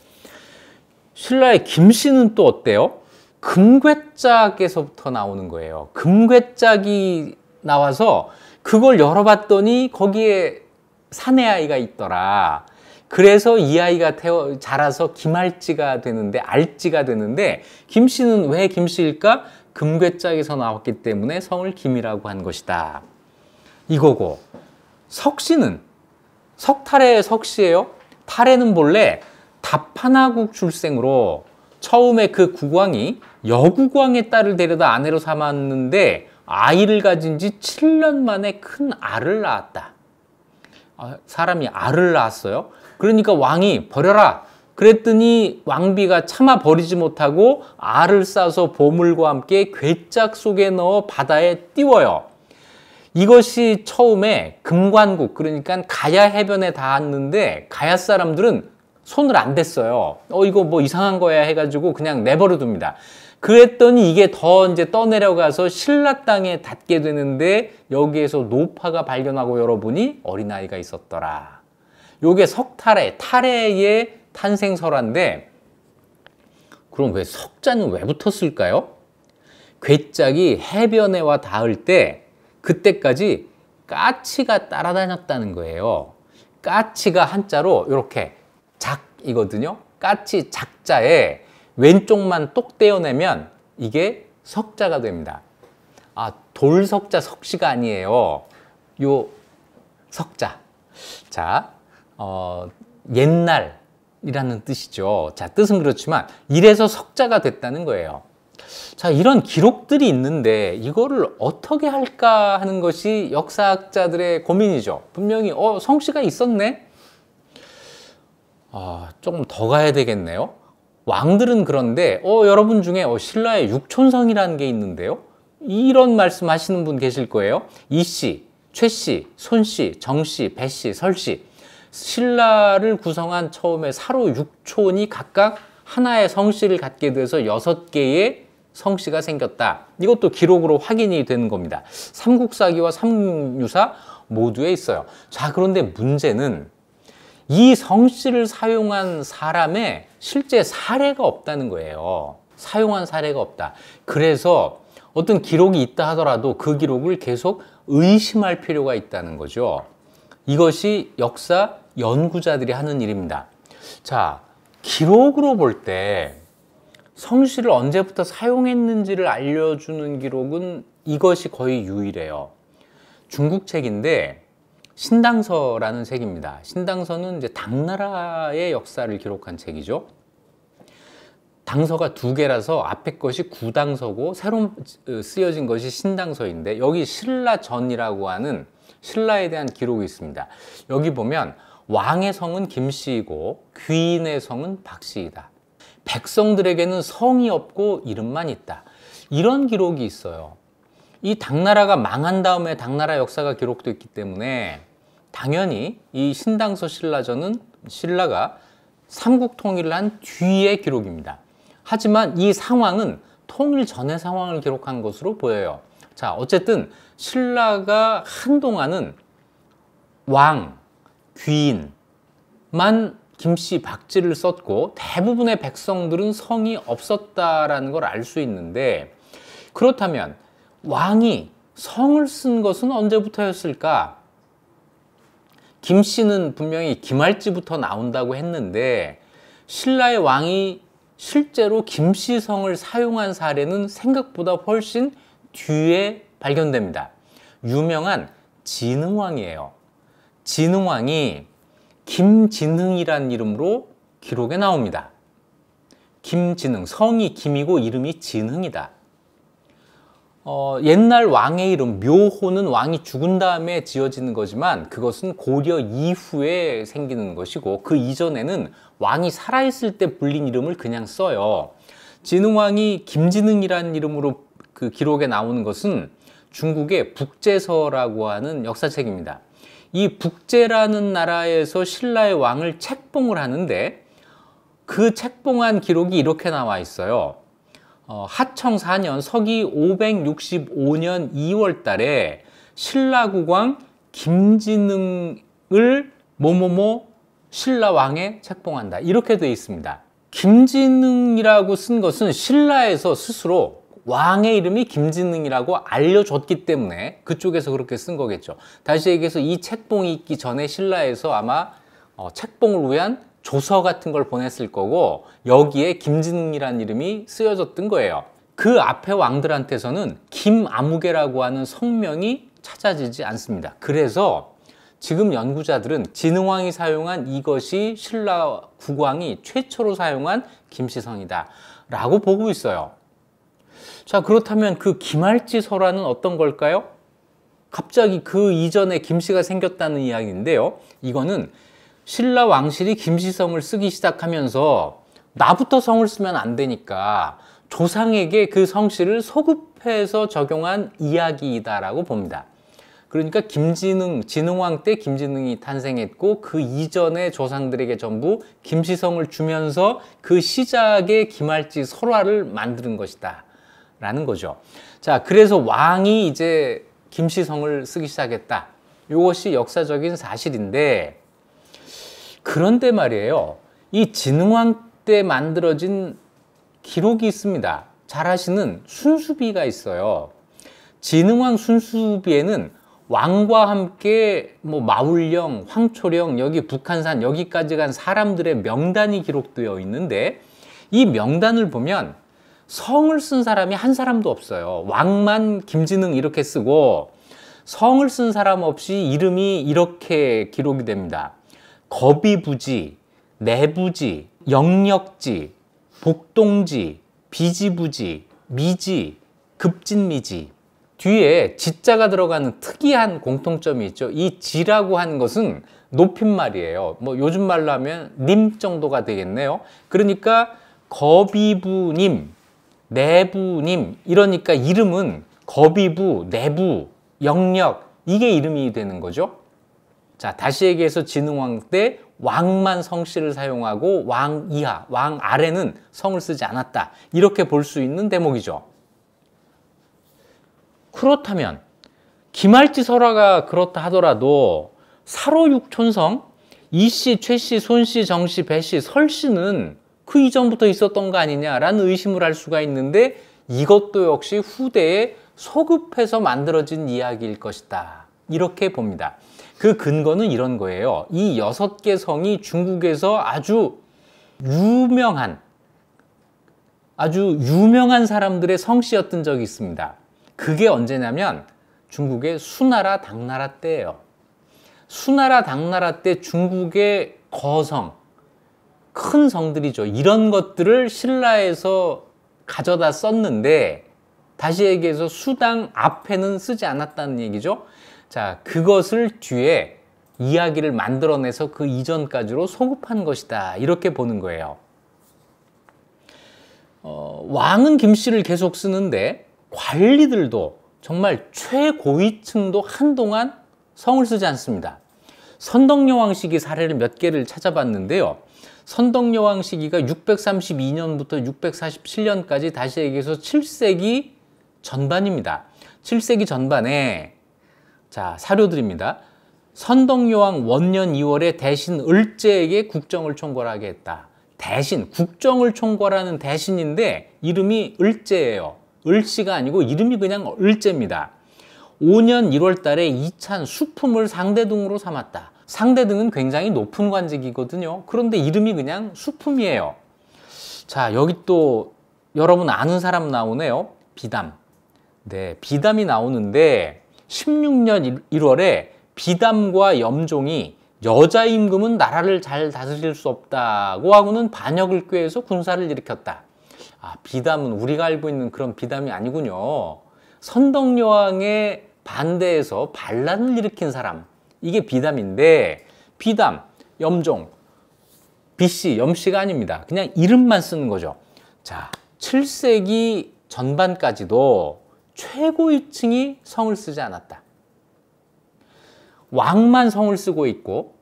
신라의 김씨는 또 어때요? 금괴짝에서부터 나오는 거예요. 금괴짝이 나와서 그걸 열어봤더니 거기에 사내 아이가 있더라. 그래서 이 아이가 태어 자라서 김알지가 되는데 알지가 되는데 김씨는 왜 김씨일까? 금괴짝에서 나왔기 때문에 성을 김이라고 한 것이다. 이거고 석씨는 석탈의 석씨예요. 탈에는 본래 다파나국 출생으로 처음에 그 국왕이 여국왕의 딸을 데려다 아내로 삼았는데 아이를 가진 지 7년 만에 큰 알을 낳았다. 아, 사람이 알을 낳았어요. 그러니까 왕이 버려라. 그랬더니 왕비가 참아 버리지 못하고 알을 싸서 보물과 함께 괴짝 속에 넣어 바다에 띄워요. 이것이 처음에 금관국 그러니까 가야 해변에 닿았는데 가야 사람들은 손을 안 댔어요. 어 이거 뭐 이상한 거야 해가지고 그냥 내버려 둡니다. 그랬더니 이게 더 이제 떠내려가서 신라 땅에 닿게 되는데 여기에서 노파가 발견하고 여러분이 어린아이가 있었더라. 요게 석탈의 탈의의 탄생설화인데 그럼 왜 석자는 왜 붙었을까요? 괴짝이 해변에와 닿을 때 그때까지 까치가 따라다녔다는 거예요. 까치가 한자로 이렇게 작이거든요. 까치 작자에 왼쪽만 똑 떼어내면 이게 석자가 됩니다. 아, 돌석자 석시가 아니에요. 요 석자. 자, 어, 옛날 이라는 뜻이죠. 자, 뜻은 그렇지만 이래서 석자가 됐다는 거예요. 자, 이런 기록들이 있는데 이거를 어떻게 할까 하는 것이 역사학자들의 고민이죠. 분명히 어, 성씨가 있었네. 아, 조금 더 가야 되겠네요. 왕들은 그런데 어, 여러분 중에 어, 신라의 육촌성이라는 게 있는데요. 이런 말씀 하시는 분 계실 거예요. 이 씨, 최 씨, 손 씨, 정 씨, 배 씨, 설 씨. 신라를 구성한 처음에 사로 육촌이 각각 하나의 성씨를 갖게 돼서 여섯 개의 성씨가 생겼다. 이것도 기록으로 확인이 되는 겁니다. 삼국사기와 삼유사 모두에 있어요. 자, 그런데 문제는 이 성씨를 사용한 사람의 실제 사례가 없다는 거예요. 사용한 사례가 없다. 그래서 어떤 기록이 있다 하더라도 그 기록을 계속 의심할 필요가 있다는 거죠. 이것이 역사 연구자들이 하는 일입니다. 자, 기록으로 볼 때 성씨를 언제부터 사용했는지를 알려주는 기록은 이것이 거의 유일해요. 중국 책인데 신당서라는 책입니다. 신당서는 이제 당나라의 역사를 기록한 책이죠. 당서가 두 개라서 앞에 것이 구당서고 새로 쓰여진 것이 신당서인데 여기 신라전이라고 하는 신라에 대한 기록이 있습니다. 여기 보면 왕의 성은 김씨이고 귀인의 성은 박씨이다. 백성들에게는 성이 없고 이름만 있다. 이런 기록이 있어요. 이 당나라가 망한 다음에 당나라 역사가 기록되 있기 때문에 당연히 이 신당서 신라전은 신라가 삼국 통일을 한 뒤의 기록입니다. 하지만 이 상황은 통일 전의 상황을 기록한 것으로 보여요. 자, 어쨌든 신라가 한동안은 왕, 귀인만 김씨 박씨를 썼고 대부분의 백성들은 성이 없었다라는 걸 알 수 있는데 그렇다면 왕이 성을 쓴 것은 언제부터였을까? 김씨는 분명히 김할지부터 나온다고 했는데 신라의 왕이 실제로 김씨 성을 사용한 사례는 생각보다 훨씬 뒤에 발견됩니다. 유명한 진흥왕이에요. 진흥왕이 김진흥이란 이름으로 기록에 나옵니다. 김진흥, 성이 김이고 이름이 진흥이다. 어, 옛날 왕의 이름 묘호는 왕이 죽은 다음에 지어지는 거지만 그것은 고려 이후에 생기는 것이고 그 이전에는 왕이 살아있을 때 불린 이름을 그냥 써요. 진흥왕이 김진흥이라는 이름으로 그 기록에 나오는 것은 중국의 북제서라고 하는 역사책입니다. 이 북제라는 나라에서 신라의 왕을 책봉을 하는데 그 책봉한 기록이 이렇게 나와 있어요. 어, 하청 4년 서기 565년 2월 달에 신라국왕 김진흥을 모모모 신라왕에 책봉한다. 이렇게 되 있습니다. 김진흥이라고 쓴 것은 신라에서 스스로 왕의 이름이 김진능이라고 알려줬기 때문에 그쪽에서 그렇게 쓴 거겠죠. 다시 얘기해서 이 책봉이 있기 전에 신라에서 아마 어, 책봉을 위한 조서 같은 걸 보냈을 거고 여기에 김진능이라는 이름이 쓰여졌던 거예요. 그 앞에 왕들한테서는 김아무개라고 하는 성명이 찾아지지 않습니다. 그래서 지금 연구자들은 진흥왕이 사용한 이것이 신라 국왕이 최초로 사용한 김씨성이다 라고 보고 있어요. 자 그렇다면 그 기말지서라는 어떤 걸까요? 갑자기 그 이전에 김씨가 생겼다는 이야기인데요. 이거는 신라 왕실이 김씨성을 쓰기 시작하면서 나부터 성을 쓰면 안 되니까 조상에게 그 성씨를 소급해서 적용한 이야기이다라고 봅니다. 그러니까 김진웅 진흥왕 때김진웅이 탄생했고 그이전에 조상들에게 전부 김씨성을 주면서 그 시작의 김할지 설화를 만드는 것이다. 라는 거죠. 자, 그래서 왕이 이제 김시성을 쓰기 시작했다. 이것이 역사적인 사실인데 그런데 말이에요. 이 진흥왕 때 만들어진 기록이 있습니다. 잘 아시는 순수비가 있어요. 진흥왕 순수비에는 왕과 함께 뭐 마울령, 황초령, 여기 북한산 여기까지 간 사람들의 명단이 기록되어 있는데 이 명단을 보면 성을 쓴 사람이 한 사람도 없어요. 왕만 김진흥 이렇게 쓰고 성을 쓴 사람 없이 이름이 이렇게 기록이 됩니다. 거비부지, 내부지, 영역지 복동지, 비지부지, 미지, 급진미지. 뒤에 지자가 들어가는 특이한 공통점이 있죠. 이 지라고 하는 것은 높임말이에요. 뭐 요즘 말로 하면 님 정도가 되겠네요. 그러니까 거비부님, 내부님 이러니까 이름은 거비부, 내부, 영역 이게 이름이 되는 거죠. 자 다시 얘기해서 진흥왕 때 왕만 성씨를 사용하고 왕 이하, 왕 아래는 성을 쓰지 않았다. 이렇게 볼 수 있는 대목이죠. 그렇다면 김할지 설화가 그렇다 하더라도 사로육촌성 이씨, 최씨, 손씨, 정씨, 배씨, 설씨는 그 이전부터 있었던 거 아니냐라는 의심을 할 수가 있는데 이것도 역시 후대에 소급해서 만들어진 이야기일 것이다. 이렇게 봅니다. 그 근거는 이런 거예요. 이 여섯 개 성이 중국에서 아주 유명한 아주 유명한 사람들의 성씨였던 적이 있습니다. 그게 언제냐면 중국의 수나라 당나라 때예요. 수나라 당나라 때 중국의 거성, 큰 성들이죠. 이런 것들을 신라에서 가져다 썼는데 다시 얘기해서 수당 앞에는 쓰지 않았다는 얘기죠. 자, 그것을 뒤에 이야기를 만들어내서 그 이전까지로 소급한 것이다. 이렇게 보는 거예요. 어, 왕은 김씨를 계속 쓰는데 관리들도 정말 최고위층도 한동안 성을 쓰지 않습니다. 선덕여왕 시기 사례를 몇 개를 찾아봤는데요. 선덕여왕 시기가 632년부터 647년까지 다시 얘기해서 7세기 전반입니다. 7세기 전반에 자사료들입니다 선덕여왕 원년 2월에 대신 을제에게 국정을 총괄하게 했다. 대신 국정을 총괄하는 대신인데 이름이 을제예요. 을씨가 아니고 이름이 그냥 을제입니다. 5년 1월 달에 이찬 수품을 상대등으로 삼았다. 상대 등은 굉장히 높은 관직이거든요. 그런데 이름이 그냥 수품이에요. 자, 여기 또 여러분 아는 사람 나오네요. 비담. 네, 비담이 나오는데 16년 1월에 비담과 염종이 여자 임금은 나라를 잘 다스릴 수 없다고 하고는 반역을 꾀해서 군사를 일으켰다. 아, 비담은 우리가 알고 있는 그런 비담이 아니군요. 선덕여왕의 반대에서 반란을 일으킨 사람. 이게 비담인데 비담, 염종, BC, 염씨가 아닙니다. 그냥 이름만 쓰는 거죠. 자, 7세기 전반까지도 최고위층이 성을 쓰지 않았다. 왕만 성을 쓰고 있고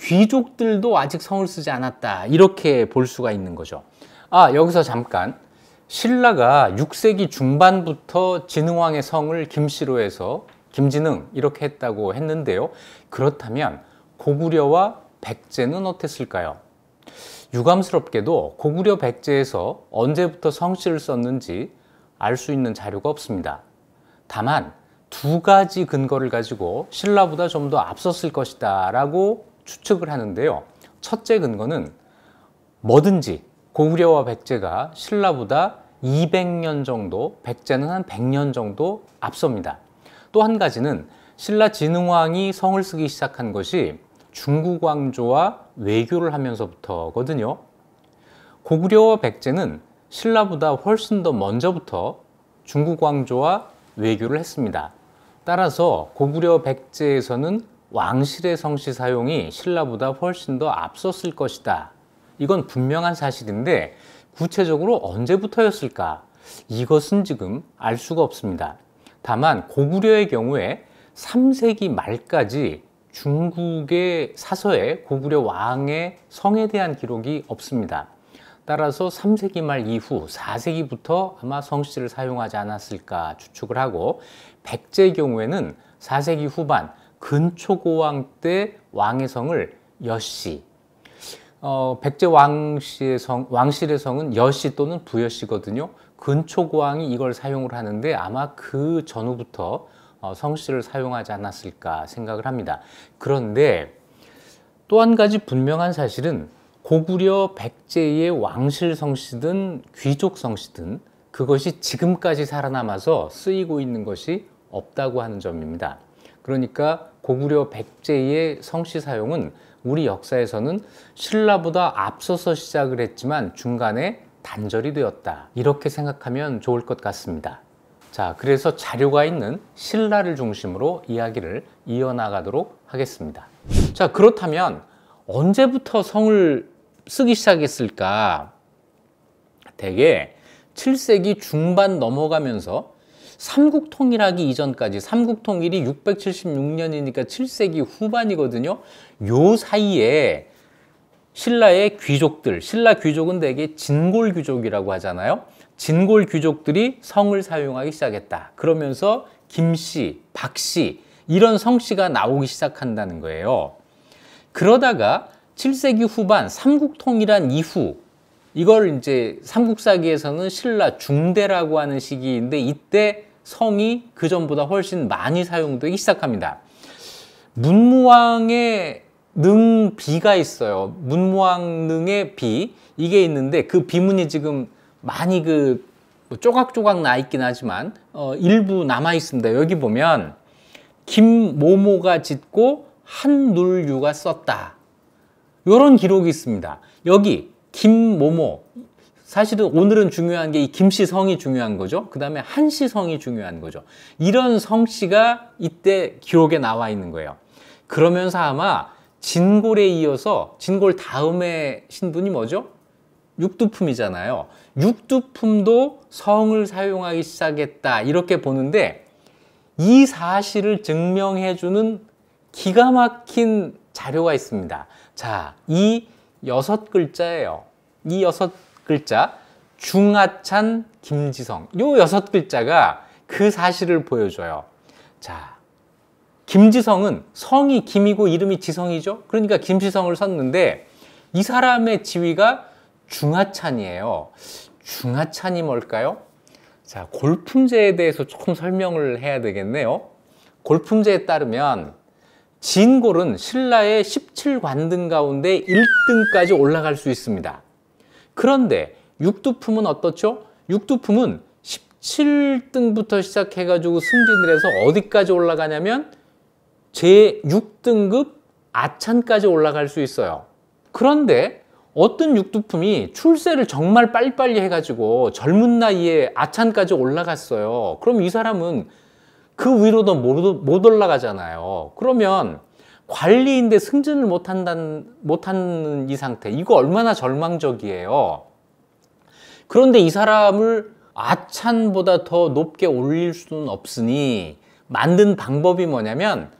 귀족들도 아직 성을 쓰지 않았다. 이렇게 볼 수가 있는 거죠. 아, 여기서 잠깐. 신라가 6세기 중반부터 진흥왕의 성을 김씨로 해서 김진흥 이렇게 했다고 했는데요. 그렇다면 고구려와 백제는 어땠을까요? 유감스럽게도 고구려 백제에서 언제부터 성씨를 썼는지 알 수 있는 자료가 없습니다. 다만 두 가지 근거를 가지고 신라보다 좀 더 앞섰을 것이다 라고 추측을 하는데요. 첫째 근거는 뭐든지 고구려와 백제가 신라보다 200년 정도, 백제는 한 100년 정도 앞섭니다. 또한 가지는 신라 진흥왕이 성을 쓰기 시작한 것이 중국 왕조와 외교를 하면서부터거든요. 고구려와 백제는 신라보다 훨씬 더 먼저부터 중국 왕조와 외교를 했습니다. 따라서 고구려 백제에서는 왕실의 성씨 사용이 신라보다 훨씬 더 앞섰을 것이다. 이건 분명한 사실인데 구체적으로 언제부터였을까? 이것은 지금 알 수가 없습니다. 다만 고구려의 경우에 3세기 말까지 중국의 사서에 고구려 왕의 성에 대한 기록이 없습니다. 따라서 3세기 말 이후 4세기부터 아마 성씨를 사용하지 않았을까 추측을 하고 백제의 경우에는 4세기 후반 근초고왕 때 왕의 성을 여씨 어, 백제 왕씨의 성, 왕실의 성은 여씨 또는 부여씨거든요. 근초고왕이 이걸 사용을 하는데 아마 그 전후부터 어, 성씨를 사용하지 않았을까 생각을 합니다. 그런데 또 한 가지 분명한 사실은 고구려 백제의 왕실 성씨든 귀족 성씨든 그것이 지금까지 살아남아서 쓰이고 있는 것이 없다고 하는 점입니다. 그러니까 고구려 백제의 성씨 사용은 우리 역사에서는 신라보다 앞서서 시작을 했지만 중간에 단절이 되었다. 이렇게 생각하면 좋을 것 같습니다. 자, 그래서 자료가 있는 신라를 중심으로 이야기를 이어나가도록 하겠습니다. 자, 그렇다면 언제부터 성을 쓰기 시작했을까? 대개 7세기 중반 넘어가면서 삼국통일하기 이전까지 삼국통일이 676년이니까 7세기 후반이거든요. 요 사이에 신라의 귀족들, 신라 귀족은 대개 진골 귀족이라고 하잖아요. 진골 귀족들이 성을 사용하기 시작했다. 그러면서 김씨, 박씨 이런 성씨가 나오기 시작한다는 거예요. 그러다가 7세기 후반 삼국통일한 이후 이걸 이제 삼국사기에서는 신라 중대라고 하는 시기인데 이때 성이 그전보다 훨씬 많이 사용되기 시작합니다. 문무왕의 능비가 있어요. 문무왕릉의 비 이게 있는데 그 비문이 지금 많이 그 뭐 조각조각 나 있긴 하지만 어, 일부 남아 있습니다. 여기 보면 김모모가 짓고 한눌류가 썼다. 요런 기록이 있습니다. 여기 김모모 사실은 오늘은 중요한 게 이 김씨 성이 중요한 거죠. 그 다음에 한씨 성이 중요한 거죠. 이런 성씨가 이때 기록에 나와 있는 거예요. 그러면서 아마 진골에 이어서 진골 다음에 신분이 뭐죠? 육두품이잖아요. 육두품도 성을 사용하기 시작했다 이렇게 보는데 이 사실을 증명해주는 기가 막힌 자료가 있습니다. 자, 이 여섯 글자예요. 이 여섯 글자 중하찬 김지성 요 여섯 글자가 그 사실을 보여줘요. 자, 김지성은 성이 김이고 이름이 지성이죠. 그러니까 김지성을 썼는데 이 사람의 지위가 중하찬이에요. 중하찬이 뭘까요? 자, 골품제에 대해서 조금 설명을 해야 되겠네요. 골품제에 따르면 진골은 신라의 17관등 가운데 1등까지 올라갈 수 있습니다. 그런데 육두품은 어떻죠? 육두품은 17등부터 시작해가지고 승진을 해서 어디까지 올라가냐면 제6등급 아찬까지 올라갈 수 있어요. 그런데 어떤 육두품이 출세를 정말 빨리빨리 해가지고 젊은 나이에 아찬까지 올라갔어요. 그럼 이 사람은 그 위로도 못 올라가잖아요. 그러면 관리인데 승진을 못한다는, 못하는 이 상태. 이거 얼마나 절망적이에요. 그런데 이 사람을 아찬보다 더 높게 올릴 수는 없으니 만든 방법이 뭐냐면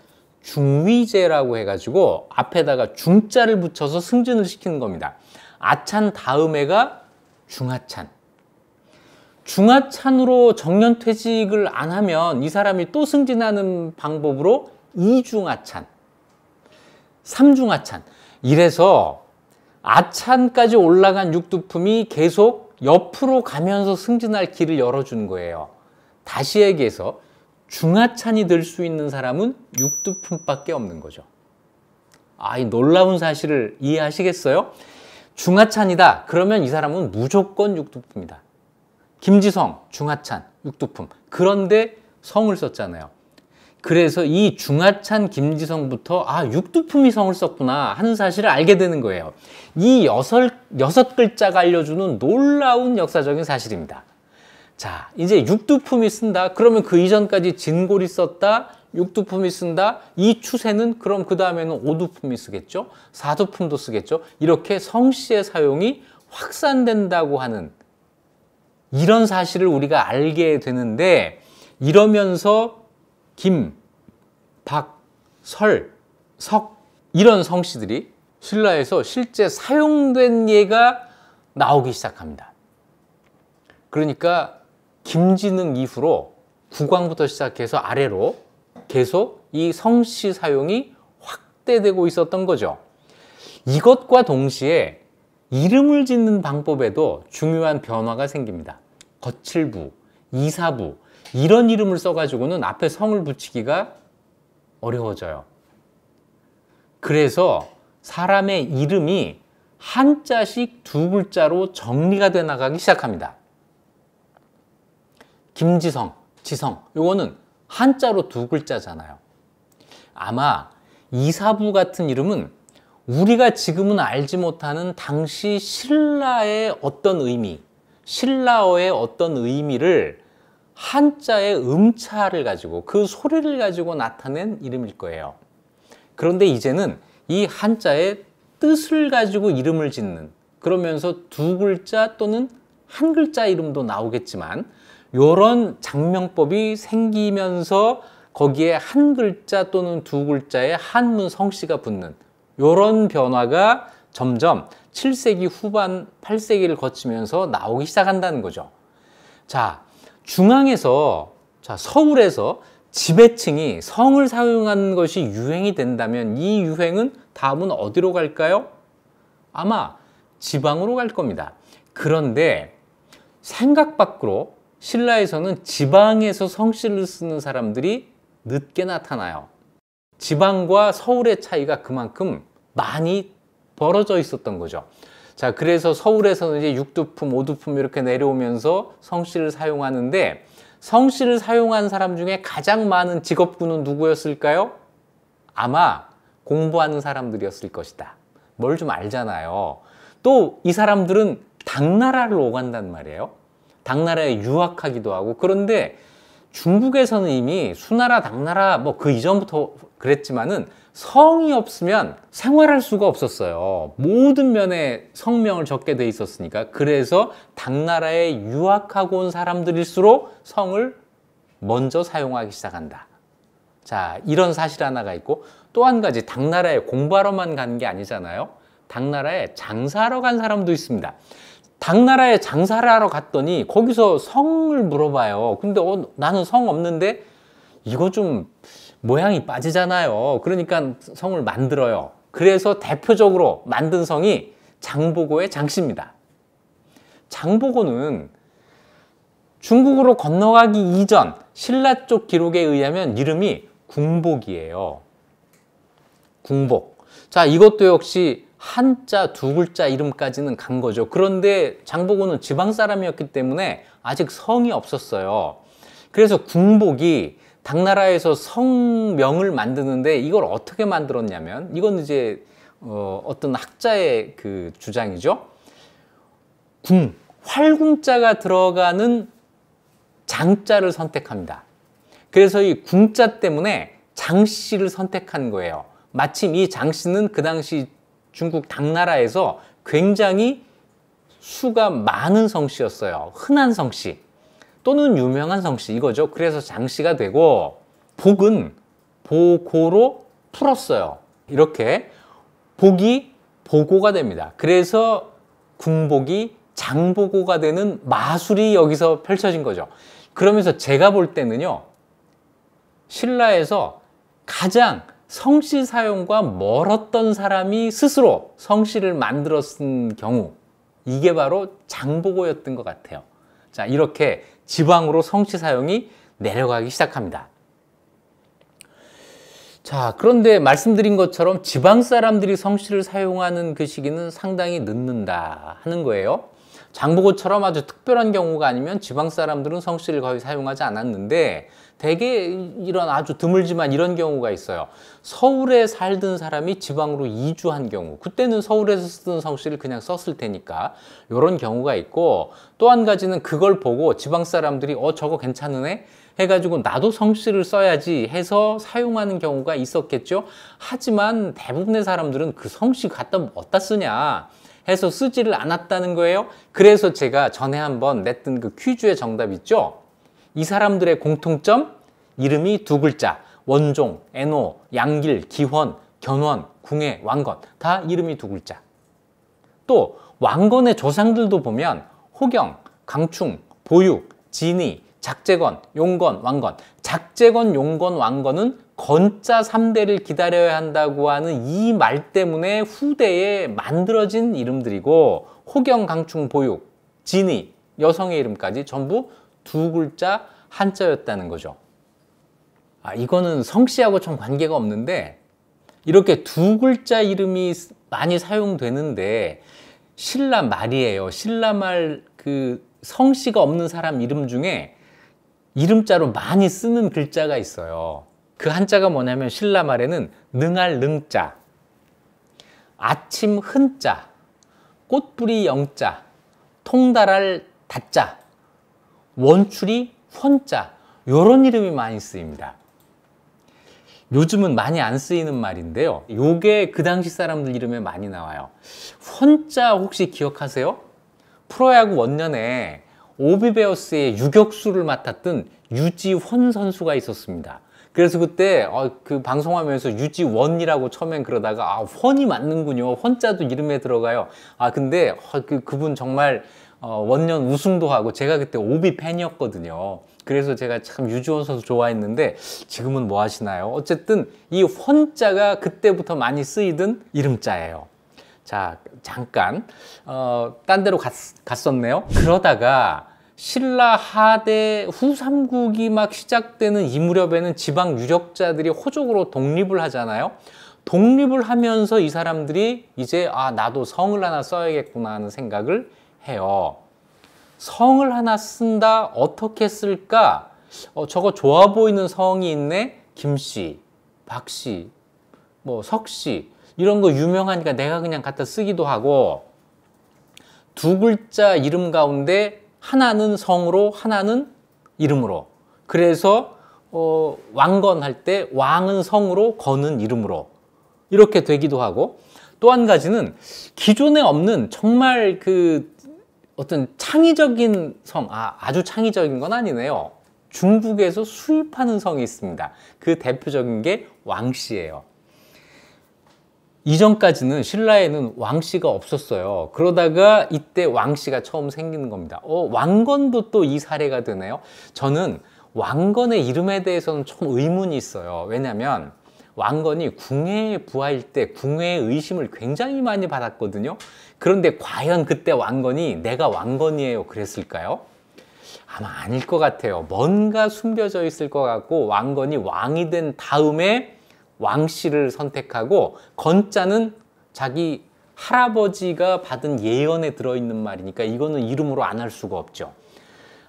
중위제라고 해가지고 앞에다가 중자를 붙여서 승진을 시키는 겁니다. 아찬 다음에가 중하찬. 중하찬으로 정년 퇴직을 안 하면 이 사람이 또 승진하는 방법으로 이중하찬, 삼중하찬. 이래서 아찬까지 올라간 육두품이 계속 옆으로 가면서 승진할 길을 열어준 거예요. 다시 얘기해서 중하찬이 될 수 있는 사람은 육두품밖에 없는 거죠. 아, 이 놀라운 사실을 이해하시겠어요? 중하찬이다. 그러면 이 사람은 무조건 육두품이다. 김지성, 중하찬, 육두품. 그런데 성을 썼잖아요. 그래서 이 중하찬 김지성부터 아 육두품이 성을 썼구나 하는 사실을 알게 되는 거예요. 이 여섯, 여섯 글자가 알려주는 놀라운 역사적인 사실입니다. 자, 이제 육두품이 쓴다. 그러면 그 이전까지 진골이 썼다. 육두품이 쓴다. 이 추세는 그럼 그 다음에는 오두품이 쓰겠죠. 사두품도 쓰겠죠. 이렇게 성씨의 사용이 확산된다고 하는 이런 사실을 우리가 알게 되는데 이러면서 김, 박, 설, 석 이런 성씨들이 신라에서 실제 사용된 예가 나오기 시작합니다. 그러니까 김진흥 이후로 국왕부터 시작해서 아래로 계속 이 성씨 사용이 확대되고 있었던 거죠. 이것과 동시에 이름을 짓는 방법에도 중요한 변화가 생깁니다. 거칠부, 이사부 이런 이름을 써가지고는 앞에 성을 붙이기가 어려워져요. 그래서 사람의 이름이 한자씩 두 글자로 정리가 돼 나가기 시작합니다. 김지성, 지성 이거는 한자로 두 글자잖아요. 아마 이사부 같은 이름은 우리가 지금은 알지 못하는 당시 신라의 어떤 의미, 신라어의 어떤 의미를 한자의 음차를 가지고 그 소리를 가지고 나타낸 이름일 거예요. 그런데 이제는 이 한자의 뜻을 가지고 이름을 짓는 그러면서 두 글자 또는 한 글자 이름도 나오겠지만 이런 장명법이 생기면서 거기에 한 글자 또는 두 글자의 한문 성씨가 붙는 이런 변화가 점점 7세기 후반 8세기를 거치면서 나오기 시작한다는 거죠. 자, 중앙에서 자, 서울에서 지배층이 성을 사용하는 것이 유행이 된다면 이 유행은 다음은 어디로 갈까요? 아마 지방으로 갈 겁니다. 그런데 생각 밖으로 신라에서는 지방에서 성씨를 쓰는 사람들이 늦게 나타나요. 지방과 서울의 차이가 그만큼 많이 벌어져 있었던 거죠. 자, 그래서 서울에서는 이제 육두품오두품 이렇게 내려오면서 성씨를 사용하는데 성씨를 사용한 사람 중에 가장 많은 직업군은 누구였을까요? 아마 공부하는 사람들이었을 것이다. 뭘 좀 알잖아요. 또 이 사람들은 당나라를 오간단 말이에요. 당나라에 유학하기도 하고 그런데 중국에서는 이미 수나라 당나라 뭐 그 이전부터 그랬지만은 성이 없으면 생활할 수가 없었어요. 모든 면에 성명을 적게 돼 있었으니까 그래서 당나라에 유학하고 온 사람들일수록 성을 먼저 사용하기 시작한다. 자 이런 사실 하나가 있고 또 한 가지 당나라에 공부하러만 가는 게 아니잖아요. 당나라에 장사하러 간 사람도 있습니다. 당나라에 장사를 하러 갔더니 거기서 성을 물어봐요. 근데 어, 나는 성 없는데 이거 좀 모양이 빠지잖아요. 그러니까 성을 만들어요. 그래서 대표적으로 만든 성이 장보고의 장씨입니다. 장보고는 중국으로 건너가기 이전 신라 쪽 기록에 의하면 이름이 궁복이에요. 궁복. 자, 이것도 역시 한자 두 글자 이름까지는 간 거죠. 그런데 장보고는 지방 사람이었기 때문에 아직 성이 없었어요. 그래서 궁복이 당나라에서 성명을 만드는데 이걸 어떻게 만들었냐면 이건 이제 어, 어떤 학자의 그 주장이죠. 궁, 활궁자가 들어가는 장자를 선택합니다. 그래서 이 궁자 때문에 장씨를 선택한 거예요. 마침 이 장씨는 그 당시 중국 당나라에서 굉장히 수가 많은 성씨였어요. 흔한 성씨 또는 유명한 성씨 이거죠. 그래서 장씨가 되고 복은 보고로 풀었어요. 이렇게 복이 보고가 됩니다. 그래서 군복이 장보고가 되는 마술이 여기서 펼쳐진 거죠. 그러면서 제가 볼 때는요. 신라에서 가장 성씨 사용과 멀었던 사람이 스스로 성씨를 만들어 쓴 경우 이게 바로 장보고였던 것 같아요. 자 이렇게 지방으로 성씨 사용이 내려가기 시작합니다. 자 그런데 말씀드린 것처럼 지방 사람들이 성씨를 사용하는 그 시기는 상당히 늦는다 하는 거예요. 장보고처럼 아주 특별한 경우가 아니면 지방 사람들은 성씨를 거의 사용하지 않았는데 대개 이런 아주 드물지만 이런 경우가 있어요. 서울에 살던 사람이 지방으로 이주한 경우 그때는 서울에서 쓰던 성씨를 그냥 썼을 테니까 이런 경우가 있고 또 한 가지는 그걸 보고 지방 사람들이 어 저거 괜찮으네 해가지고 나도 성씨를 써야지 해서 사용하는 경우가 있었겠죠. 하지만 대부분의 사람들은 그 성씨 갖다 어디다 쓰냐 해서 쓰지를 않았다는 거예요. 그래서 제가 전에 한번 냈던 그 퀴즈의 정답 있죠. 이 사람들의 공통점 이름이 두 글자 원종, 애노, 양길, 기원, 견원, 궁예, 왕건 다 이름이 두 글자 또 왕건의 조상들도 보면 호경, 강충, 보육, 진이, 작재건, 용건, 왕건 작재건, 용건, 왕건은 건자 3대를 기다려야 한다고 하는 이 말 때문에 후대에 만들어진 이름들이고 호경, 강충, 보육, 진이, 여성의 이름까지 전부 두 글자 한자였다는 거죠. 아, 이거는 성씨하고 좀 관계가 없는데 이렇게 두 글자 이름이 많이 사용되는데 신라 말이에요. 신라 말 그 성씨가 없는 사람 이름 중에 이름자로 많이 쓰는 글자가 있어요. 그 한자가 뭐냐면 신라 말에는 능할 능자, 아침 흔자, 꽃뿌리 영자, 통달할 다자 원출이 헌자 요런 이름이 많이 쓰입니다. 요즘은 많이 안 쓰이는 말인데요. 요게 그 당시 사람들 이름에 많이 나와요. 헌자 혹시 기억하세요? 프로야구 원년에 오비베어스의 유격수를 맡았던 유지헌 선수가 있었습니다. 그래서 그때 어, 그 방송하면서 유지원이라고 처음엔 그러다가 아 헌이 맞는군요. 헌자도 이름에 들어가요. 아 근데 어, 그, 그분 정말 어, 원년 우승도 하고 제가 그때 오비 팬이었거든요. 그래서 제가 참유주원 선수 좋아했는데 지금은 뭐 하시나요? 어쨌든 이 헌자가 그때부터 많이 쓰이던 이름자예요. 자, 잠깐 어, 딴 데로 갔, 갔었네요. 그러다가 신라 하대 후삼국이 막 시작되는 이 무렵에는 지방 유력자들이 호족으로 독립을 하잖아요. 독립을 하면서 이 사람들이 이제 아 나도 성을 하나 써야겠구나 하는 생각을 해요. 성을 하나 쓴다 어떻게 쓸까? 어, 저거 좋아 보이는 성이 있네. 김씨, 박씨, 뭐 석씨 이런 거 유명하니까 내가 그냥 갖다 쓰기도 하고 두 글자 이름 가운데 하나는 성으로 하나는 이름으로 그래서 어, 왕건할 때 왕은 성으로 건은 이름으로 이렇게 되기도 하고 또 한 가지는 기존에 없는 정말 그 어떤 창의적인 성, 아, 아주 창의적인 건 아니네요. 중국에서 수입하는 성이 있습니다. 그 대표적인 게 왕씨예요. 이전까지는 신라에는 왕씨가 없었어요. 그러다가 이때 왕씨가 처음 생기는 겁니다. 어, 왕건도 또 이 사례가 되네요. 저는 왕건의 이름에 대해서는 좀 의문이 있어요. 왜냐면 왕건이 궁예에 부하일 때 궁예의 의심을 굉장히 많이 받았거든요. 그런데 과연 그때 왕건이 내가 왕건이에요 그랬을까요? 아마 아닐 것 같아요. 뭔가 숨겨져 있을 것 같고 왕건이 왕이 된 다음에 왕씨를 선택하고 건자는 자기 할아버지가 받은 예언에 들어있는 말이니까 이거는 이름으로 안 할 수가 없죠.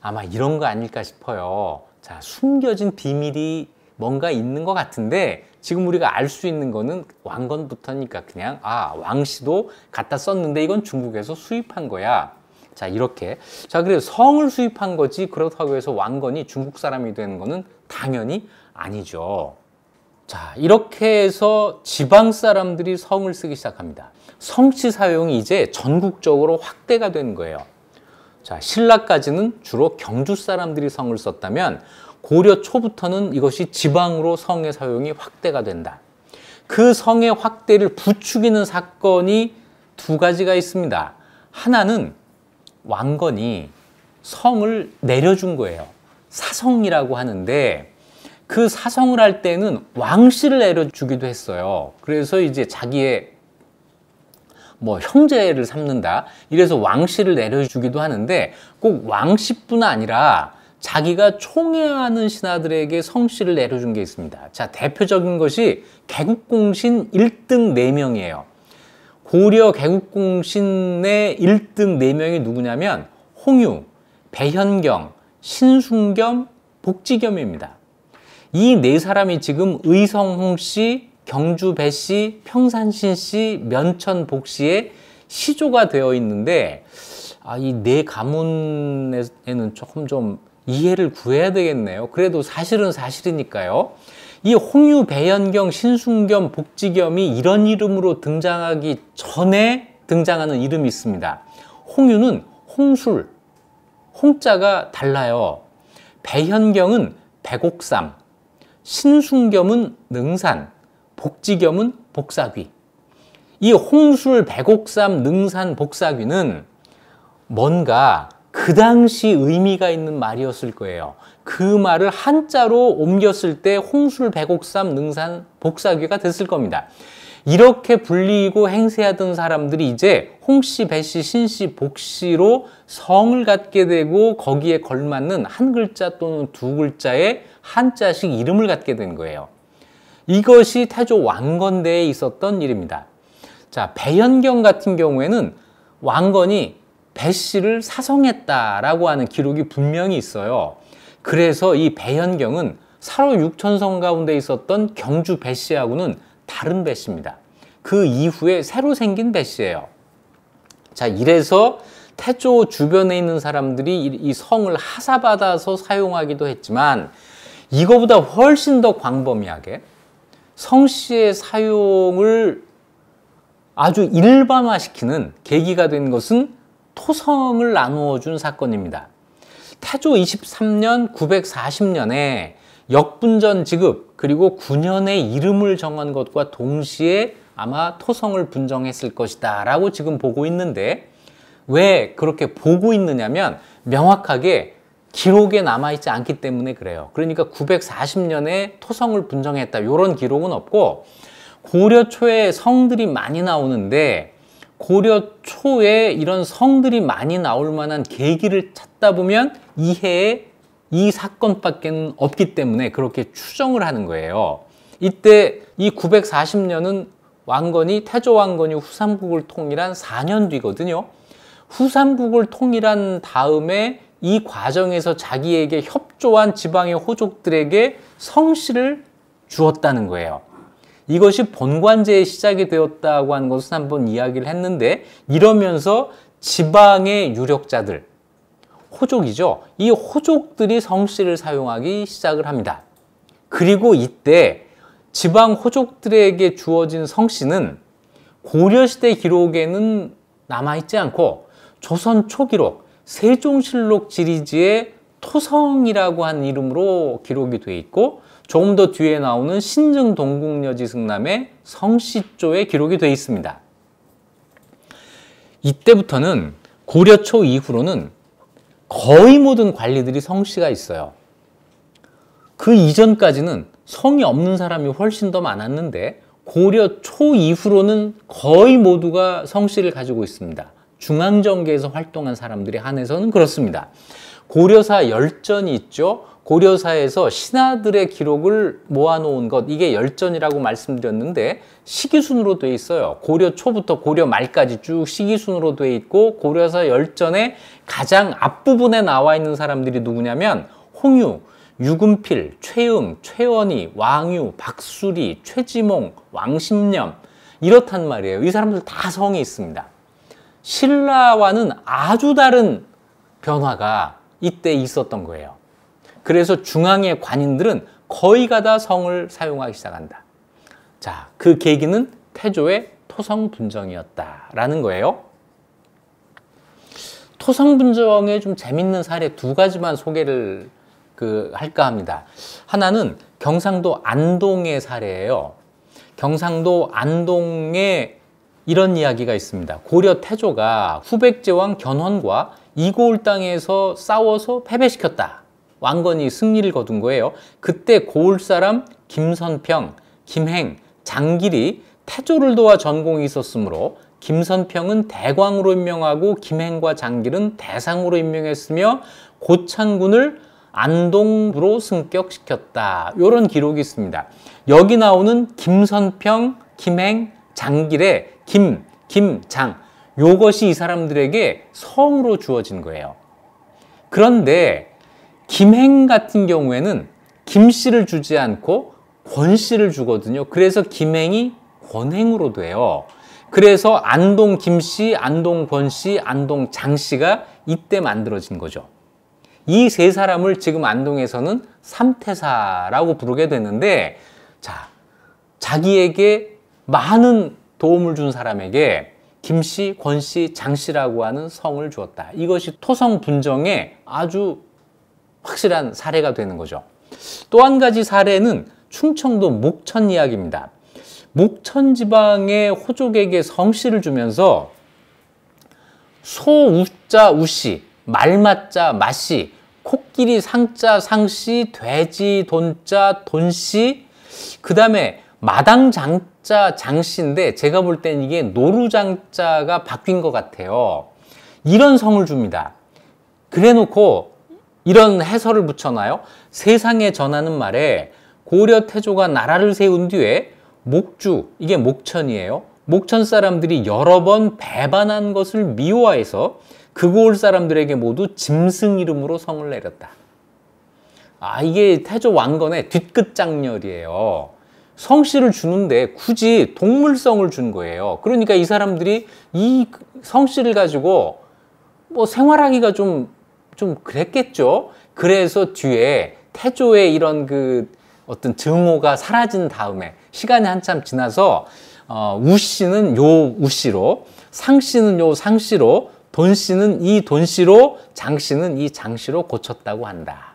아마 이런 거 아닐까 싶어요. 자, 숨겨진 비밀이 뭔가 있는 것 같은데 지금 우리가 알 수 있는 거는 왕건부터니까 그냥 아 왕씨도 갖다 썼는데 이건 중국에서 수입한 거야 자 이렇게 자 그래서 성을 수입한 거지 그렇다고 해서 왕건이 중국 사람이 되는 거는 당연히 아니죠 자 이렇게 해서 지방 사람들이 성을 쓰기 시작합니다 성씨 사용이 이제 전국적으로 확대가 된 거예요 자 신라까지는 주로 경주 사람들이 성을 썼다면 고려 초부터는 이것이 지방으로 성의 사용이 확대가 된다. 그 성의 확대를 부추기는 사건이 두 가지가 있습니다. 하나는 왕건이 성을 내려준 거예요. 사성이라고 하는데 그 사성을 할 때는 왕실을 내려주기도 했어요. 그래서 이제 자기의 뭐 형제를 삼는다. 이래서 왕실을 내려주기도 하는데 꼭왕실뿐 아니라 자기가 총애하는 신하들에게 성씨를 내려준 게 있습니다. 자, 대표적인 것이 개국공신 1등 4명이에요. 고려 개국공신의 1등 4명이 누구냐면 홍유, 배현경, 신순겸, 복지겸입니다. 이 네 사람이 지금 의성홍 씨, 경주 배 씨, 평산신 씨, 면천복 씨의 시조가 되어 있는데 아, 이 네 가문에는 조금 좀 이해를 구해야 되겠네요. 그래도 사실은 사실이니까요. 이 홍유, 배연경, 신순겸, 복지겸이 이런 이름으로 등장하기 전에 등장하는 이름이 있습니다. 홍유는 홍술, 홍자가 달라요. 배현경은 백옥삼, 신순겸은 능산, 복지겸은 복사귀. 이 홍술, 백옥삼, 능산, 복사귀는 뭔가 그 당시 의미가 있는 말이었을 거예요. 그 말을 한자로 옮겼을 때 홍술 백옥삼 능산 복사귀가 됐을 겁니다. 이렇게 불리고 행세하던 사람들이 이제 홍씨, 배씨, 신씨, 복씨로 성을 갖게 되고 거기에 걸맞는 한 글자 또는 두 글자의 한자식 이름을 갖게 된 거예요. 이것이 태조 왕건대에 있었던 일입니다. 자, 배현경 같은 경우에는 왕건이 배 씨를 사성했다라고 하는 기록이 분명히 있어요. 그래서 이 배현경은 사로 육천성 가운데 있었던 경주 배 씨하고는 다른 배 씨입니다. 그 이후에 새로 생긴 배 씨예요. 자, 이래서 태조 주변에 있는 사람들이 이 성을 하사받아서 사용하기도 했지만 이거보다 훨씬 더 광범위하게 성씨의 사용을 아주 일반화시키는 계기가 된 것은 토성을 나누어 준 사건입니다. 태조 23년 940년에 역분전 지급 그리고 9년의 이름을 정한 것과 동시에 아마 토성을 분정했을 것이다 라고 지금 보고 있는데 왜 그렇게 보고 있느냐면 명확하게 기록에 남아있지 않기 때문에 그래요. 그러니까 940년에 토성을 분정했다 이런 기록은 없고 고려 초에 성들이 많이 나오는데 고려 초에 이런 성들이 많이 나올 만한 계기를 찾다 보면 이해에 이 사건밖에는 없기 때문에 그렇게 추정을 하는 거예요. 이때 이 940년은 왕건이 태조 왕건이 후삼국을 통일한 4년 뒤거든요. 후삼국을 통일한 다음에 이 과정에서 자기에게 협조한 지방의 호족들에게 성씨를 주었다는 거예요. 이것이 본관제의 시작이 되었다고 하는 것은 한번 이야기를 했는데 이러면서 지방의 유력자들, 호족이죠. 이 호족들이 성씨를 사용하기 시작을 합니다. 그리고 이때 지방 호족들에게 주어진 성씨는 고려시대 기록에는 남아있지 않고 조선 초기록, 세종실록 지리지의 토성이라고 한 이름으로 기록이 돼 있고 조금 더 뒤에 나오는 신증 동국여지 승람의 성씨조에 기록이 되어 있습니다. 이때부터는 고려 초 이후로는 거의 모든 관리들이 성씨가 있어요. 그 이전까지는 성이 없는 사람이 훨씬 더 많았는데 고려 초 이후로는 거의 모두가 성씨를 가지고 있습니다. 중앙정계에서 활동한 사람들이 한해서는 그렇습니다. 고려사 열전이 있죠. 고려사에서 신하들의 기록을 모아놓은 것 이게 열전이라고 말씀드렸는데 시기순으로 돼 있어요. 고려 초부터 고려 말까지 쭉 시기순으로 돼 있고 고려사 열전의 가장 앞부분에 나와 있는 사람들이 누구냐면 홍유, 유금필, 최음 최원희, 왕유, 박수리, 최지몽, 왕십념 이렇단 말이에요. 이 사람들 다 성이 있습니다. 신라와는 아주 다른 변화가 이때 있었던 거예요. 그래서 중앙의 관인들은 거의가 다 성을 사용하기 시작한다. 자, 그 계기는 태조의 토성 분정이었다라는 거예요. 토성 분정의 좀 재밌는 사례 두 가지만 소개를 그 할까 합니다. 하나는 경상도 안동의 사례예요. 경상도 안동에 이런 이야기가 있습니다. 고려 태조가 후백제왕 견훤과 이고을 땅에서 싸워서 패배시켰다. 왕건이 승리를 거둔 거예요. 그때 고을 사람 김선평, 김행, 장길이 태조를 도와 전공이 있었으므로 김선평은 대광으로 임명하고 김행과 장길은 대상으로 임명했으며 고창군을 안동으로 승격시켰다. 이런 기록이 있습니다. 여기 나오는 김선평, 김행, 장길의 김, 김, 장 요것이 이 사람들에게 성으로 주어진 거예요. 그런데 김행 같은 경우에는 김씨를 주지 않고 권씨를 주거든요. 그래서 김행이 권행으로 돼요. 그래서 안동 김씨, 안동 권씨, 안동 장씨가 이때 만들어진 거죠. 이 세 사람을 지금 안동에서는 삼태사라고 부르게 되는데 자, 자기에게 많은 도움을 준 사람에게 김씨, 권씨, 장씨라고 하는 성을 주었다. 이것이 토성 분정의 아주 확실한 사례가 되는 거죠. 또 한 가지 사례는 충청도 목천 이야기입니다. 목천 지방의 호족에게 성씨를 주면서 소우자 우씨, 말맞자 마씨, 코끼리 상자 상씨, 돼지 돈자 돈씨, 그 다음에 마당장자 장씨인데 제가 볼 땐 이게 노루장자가 바뀐 것 같아요. 이런 성을 줍니다. 그래놓고 이런 해설을 붙여놔요. 세상에 전하는 말에 고려 태조가 나라를 세운 뒤에 목주, 이게 목천이에요. 목천 사람들이 여러 번 배반한 것을 미워해서 그고을 사람들에게 모두 짐승 이름으로 성을 내렸다. 아, 이게 태조 왕건의 뒤끝 장렬이에요. 성씨를 주는데 굳이 동물성을 준 거예요. 그러니까 이 사람들이 이 성씨를 가지고 뭐 생활하기가 좀좀 그랬겠죠. 그래서 뒤에 태조의 이런 그 어떤 증오가 사라진 다음에 시간이 한참 지나서 어, 우 씨는 요우 씨로 상 씨는 요상 씨로 돈 씨는 이돈 씨로 장 씨는 이장 씨로 고쳤다고 한다.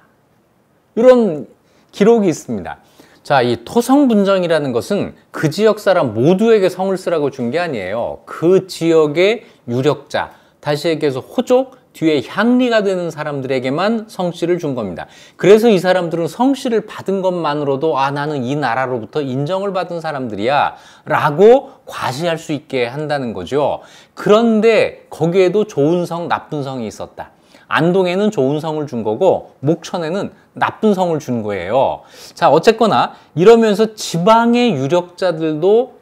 이런 기록이 있습니다. 자, 이 토성분정이라는 것은 그 지역 사람 모두에게 성을 쓰라고 준 게 아니에요. 그 지역의 유력자, 다시 얘기해서 호족, 뒤에 향리가 되는 사람들에게만 성씨를 준 겁니다. 그래서 이 사람들은 성씨를 받은 것만으로도 아 나는 이 나라로부터 인정을 받은 사람들이야 라고 과시할 수 있게 한다는 거죠. 그런데 거기에도 좋은 성 나쁜 성이 있었다. 안동에는 좋은 성을 준 거고 목천에는 나쁜 성을 준 거예요. 자 어쨌거나 이러면서 지방의 유력자들도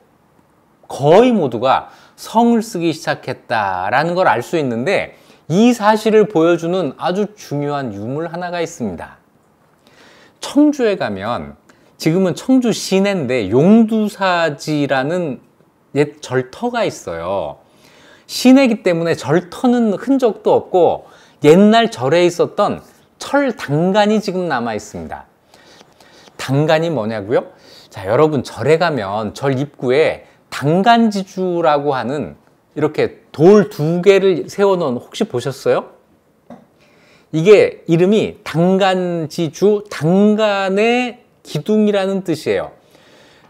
거의 모두가 성을 쓰기 시작했다라는 걸 알 수 있는데 이 사실을 보여주는 아주 중요한 유물 하나가 있습니다. 청주에 가면 지금은 청주 시내인데 용두사지라는 옛 절터가 있어요. 시내기 때문에 절터는 흔적도 없고 옛날 절에 있었던 철 단간이 지금 남아 있습니다. 단간이 뭐냐고요? 자, 여러분 절에 가면 절 입구에 단간지주라고 하는 이렇게 돌 두 개를 세워놓은 혹시 보셨어요? 이게 이름이 당간지주 당간의 기둥이라는 뜻이에요.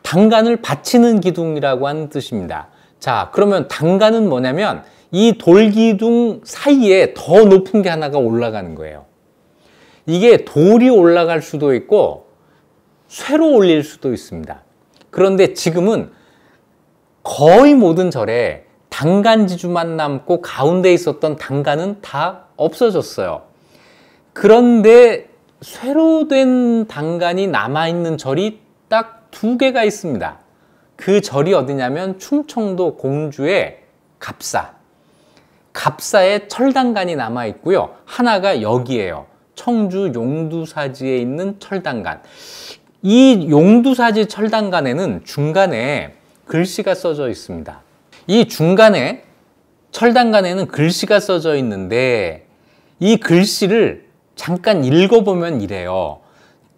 당간을 바치는 기둥이라고 하는 뜻입니다. 자, 그러면 당간은 뭐냐면 이 돌기둥 사이에 더 높은 게 하나가 올라가는 거예요. 이게 돌이 올라갈 수도 있고 쇠로 올릴 수도 있습니다. 그런데 지금은 거의 모든 절에 단간지주만 남고 가운데 있었던 단간은 다 없어졌어요. 그런데 쇠로 된 단간이 남아있는 절이 딱 두 개가 있습니다. 그 절이 어디냐면 충청도 공주의 갑사. 갑사의 철단간이 남아있고요. 하나가 여기에요. 청주 용두사지에 있는 철단간. 이 용두사지 철단간에는 중간에 글씨가 써져 있습니다. 이 중간에 철단간에는 글씨가 써져 있는데 이 글씨를 잠깐 읽어보면 이래요.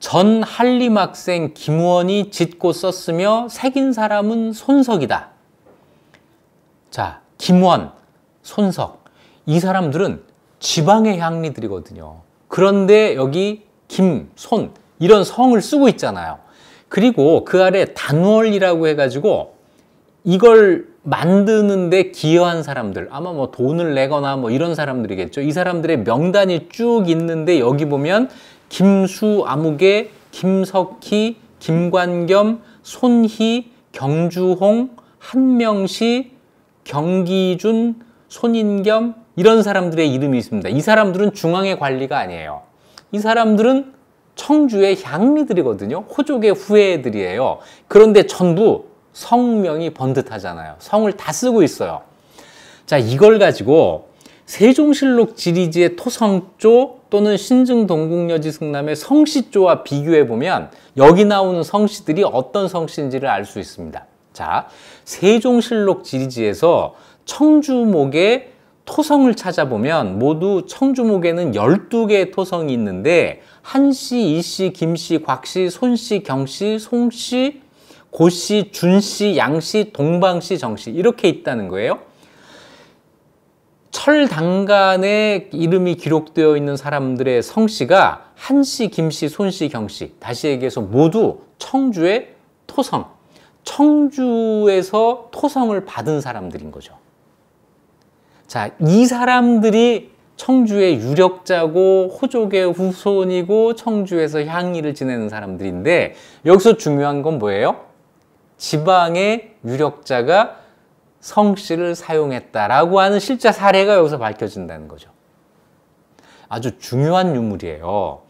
전 한림 학생 김원이 우 짓고 썼으며 새긴 사람은 손석이다. 자, 김원, 우 손석. 이 사람들은 지방의 향리들이거든요. 그런데 여기 김, 손 이런 성을 쓰고 있잖아요. 그리고 그 아래 단월이라고 해가지고 이걸 만드는데 기여한 사람들 아마 뭐 돈을 내거나 뭐 이런 사람들이겠죠 이 사람들의 명단이 쭉 있는데 여기 보면 김수 아무개 김석희 김관겸 손희 경주홍 한명시 경기준 손인겸 이런 사람들의 이름이 있습니다 이 사람들은 중앙의 관리가 아니에요 이 사람들은 청주의 향리들이거든요 호족의 후예들이에요 그런데 전부 성명이 번듯하잖아요. 성을 다 쓰고 있어요. 자, 이걸 가지고 세종실록 지리지의 토성조 또는 신증동궁여지 승남의 성씨조와 비교해 보면 여기 나오는 성씨들이 어떤 성씨인지를 알 수 있습니다. 자, 세종실록 지리지에서 청주목의 토성을 찾아보면 모두 청주목에는 12개의 토성이 있는데 한씨, 이씨, 김씨, 곽씨, 손씨, 경씨, 송씨, 고씨, 준씨, 양씨, 동방씨, 정씨 이렇게 있다는 거예요. 철당간에 이름이 기록되어 있는 사람들의 성씨가 한씨, 김씨, 손씨, 경씨 다시 얘기해서 모두 청주의 토성 청주에서 토성을 받은 사람들인 거죠. 자, 이 사람들이 청주의 유력자고 호족의 후손이고 청주에서 향리를 지내는 사람들인데 여기서 중요한 건 뭐예요? 지방의 유력자가 성씨를 사용했다라고 하는 실제 사례가 여기서 밝혀진다는 거죠. 아주 중요한 유물이에요.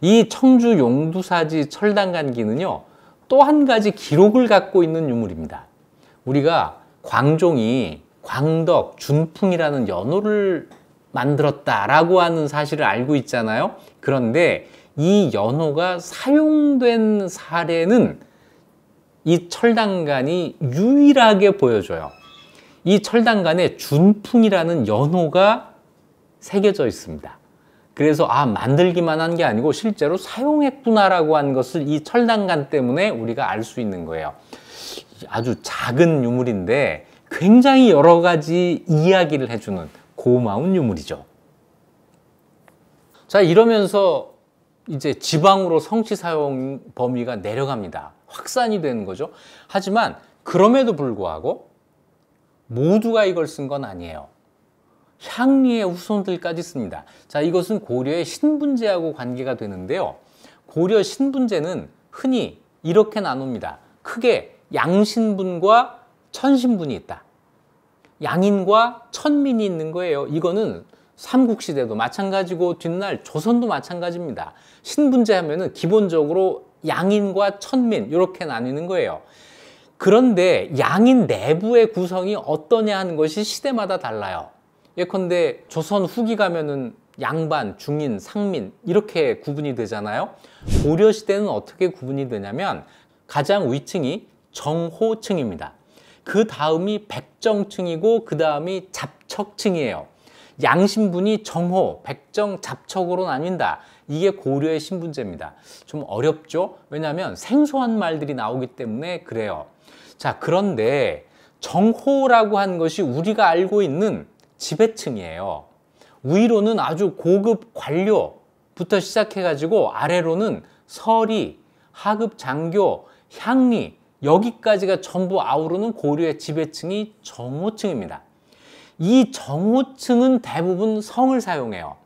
이 청주 용두사지 철당간기는요. 또 한 가지 기록을 갖고 있는 유물입니다. 우리가 광종이 광덕, 준풍이라는 연호를 만들었다라고 하는 사실을 알고 있잖아요. 그런데 이 연호가 사용된 사례는 이철당간이 유일하게 보여줘요. 이철당간에 준풍이라는 연호가 새겨져 있습니다. 그래서 아 만들기만 한 게 아니고 실제로 사용했구나라고 한 것을 이철당간 때문에 우리가 알 수 있는 거예요. 아주 작은 유물인데 굉장히 여러 가지 이야기를 해주는 고마운 유물이죠. 자 이러면서 이제 지방으로 성취 사용 범위가 내려갑니다. 확산이 되는 거죠. 하지만 그럼에도 불구하고 모두가 이걸 쓴 건 아니에요. 향리의 후손들까지 씁니다. 자, 이것은 고려의 신분제하고 관계가 되는데요. 고려 신분제는 흔히 이렇게 나눕니다. 크게 양신분과 천신분이 있다. 양인과 천민이 있는 거예요. 이거는 삼국시대도 마찬가지고 뒷날 조선도 마찬가지입니다. 신분제 하면은 기본적으로 양인과 천민 이렇게 나뉘는 거예요. 그런데 양인 내부의 구성이 어떠냐 하는 것이 시대마다 달라요. 예컨대 조선 후기 가면은 양반, 중인, 상민 이렇게 구분이 되잖아요. 고려 시대는 어떻게 구분이 되냐면 가장 위층이 정호층입니다. 그 다음이 백정층이고 그 다음이 잡척층이에요. 양신분이 정호, 백정, 잡척으로 나뉜다. 이게 고려의 신분제입니다. 좀 어렵죠? 왜냐하면 생소한 말들이 나오기 때문에 그래요. 자, 그런데 정호라고 한 것이 우리가 알고 있는 지배층이에요. 위로는 아주 고급 관료부터 시작해가지고 아래로는 서리, 하급 장교, 향리 여기까지가 전부 아우르는 고려의 지배층이 정호층입니다. 이 정호층은 대부분 성을 사용해요.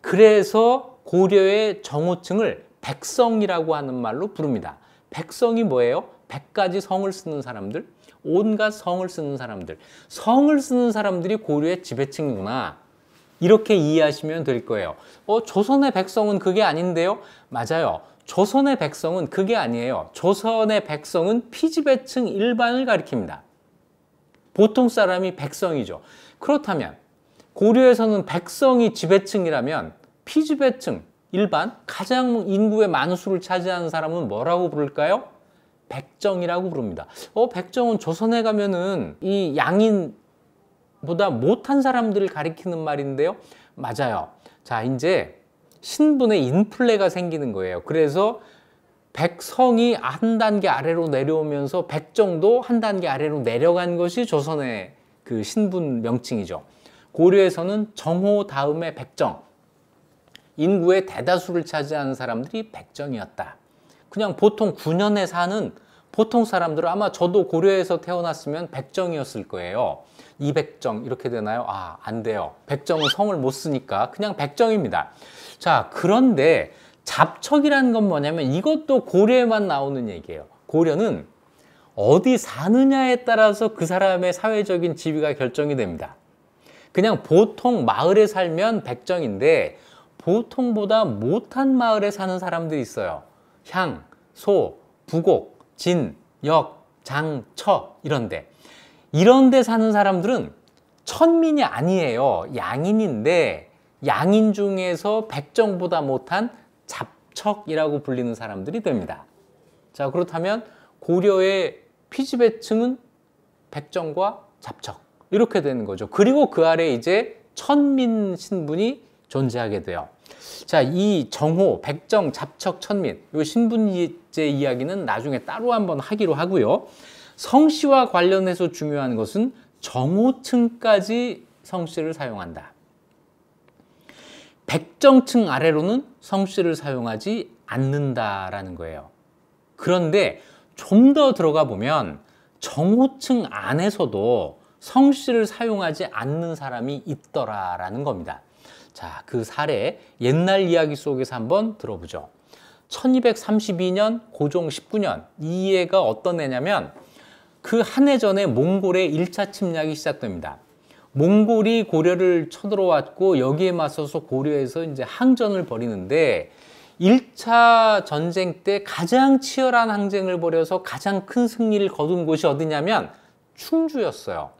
그래서 고려의 정호층을 백성이라고 하는 말로 부릅니다. 백성이 뭐예요? 백가지 성을 쓰는 사람들, 온갖 성을 쓰는 사람들. 성을 쓰는 사람들이 고려의 지배층이구나. 이렇게 이해하시면 될 거예요. 어, 조선의 백성은 그게 아닌데요? 맞아요. 조선의 백성은 그게 아니에요. 조선의 백성은 피지배층 일반을 가리킵니다. 보통 사람이 백성이죠. 그렇다면 고려에서는 백성이 지배층이라면 피지배층, 일반 가장 인구의 많은수를 차지하는 사람은 뭐라고 부를까요? 백정이라고 부릅니다. 어, 백정은 조선에 가면은 이 양인보다 못한 사람들을 가리키는 말인데요. 맞아요. 자, 이제 신분의 인플레가 생기는 거예요. 그래서 백성이 한 단계 아래로 내려오면서 백정도 한 단계 아래로 내려간 것이 조선의 그 신분 명칭이죠. 고려에서는 정호 다음에 백정, 인구의 대다수를 차지하는 사람들이 백정이었다. 그냥 보통 9년에 사는 보통 사람들은 아마 저도 고려에서 태어났으면 백정이었을 거예요. 이백정 이렇게 되나요? 아, 안 돼요. 백정은 성을 못 쓰니까 그냥 백정입니다. 자, 그런데 잡척이라는 건 뭐냐면 이것도 고려에만 나오는 얘기예요. 고려는 어디 사느냐에 따라서 그 사람의 사회적인 지위가 결정이 됩니다. 그냥 보통 마을에 살면 백정인데 보통보다 못한 마을에 사는 사람들이 있어요. 향, 소, 부곡, 진, 역, 장, 처 이런데 이런데 사는 사람들은 천민이 아니에요. 양인인데 양인 중에서 백정보다 못한 잡척이라고 불리는 사람들이 됩니다. 자 그렇다면 고려의 피지배층은 백정과 잡척 이렇게 되는 거죠. 그리고 그 아래 이제 천민 신분이 존재하게 돼요. 자, 이 정호, 백정, 잡척, 천민, 이 신분제 이야기는 나중에 따로 한번 하기로 하고요. 성씨와 관련해서 중요한 것은 정호층까지 성씨를 사용한다. 백정층 아래로는 성씨를 사용하지 않는다라는 거예요. 그런데 좀 더 들어가 보면 정호층 안에서도 성씨를 사용하지 않는 사람이 있더라라는 겁니다. 자, 그 사례 옛날 이야기 속에서 한번 들어보죠. 1232년 고종 19년 이 해가 어떤 해냐면 그 한 해 전에 몽골의 1차 침략이 시작됩니다. 몽골이 고려를 쳐들어왔고 여기에 맞서서 고려에서 이제 항전을 벌이는데 1차 전쟁 때 가장 치열한 항쟁을 벌여서 가장 큰 승리를 거둔 곳이 어디냐면 충주였어요.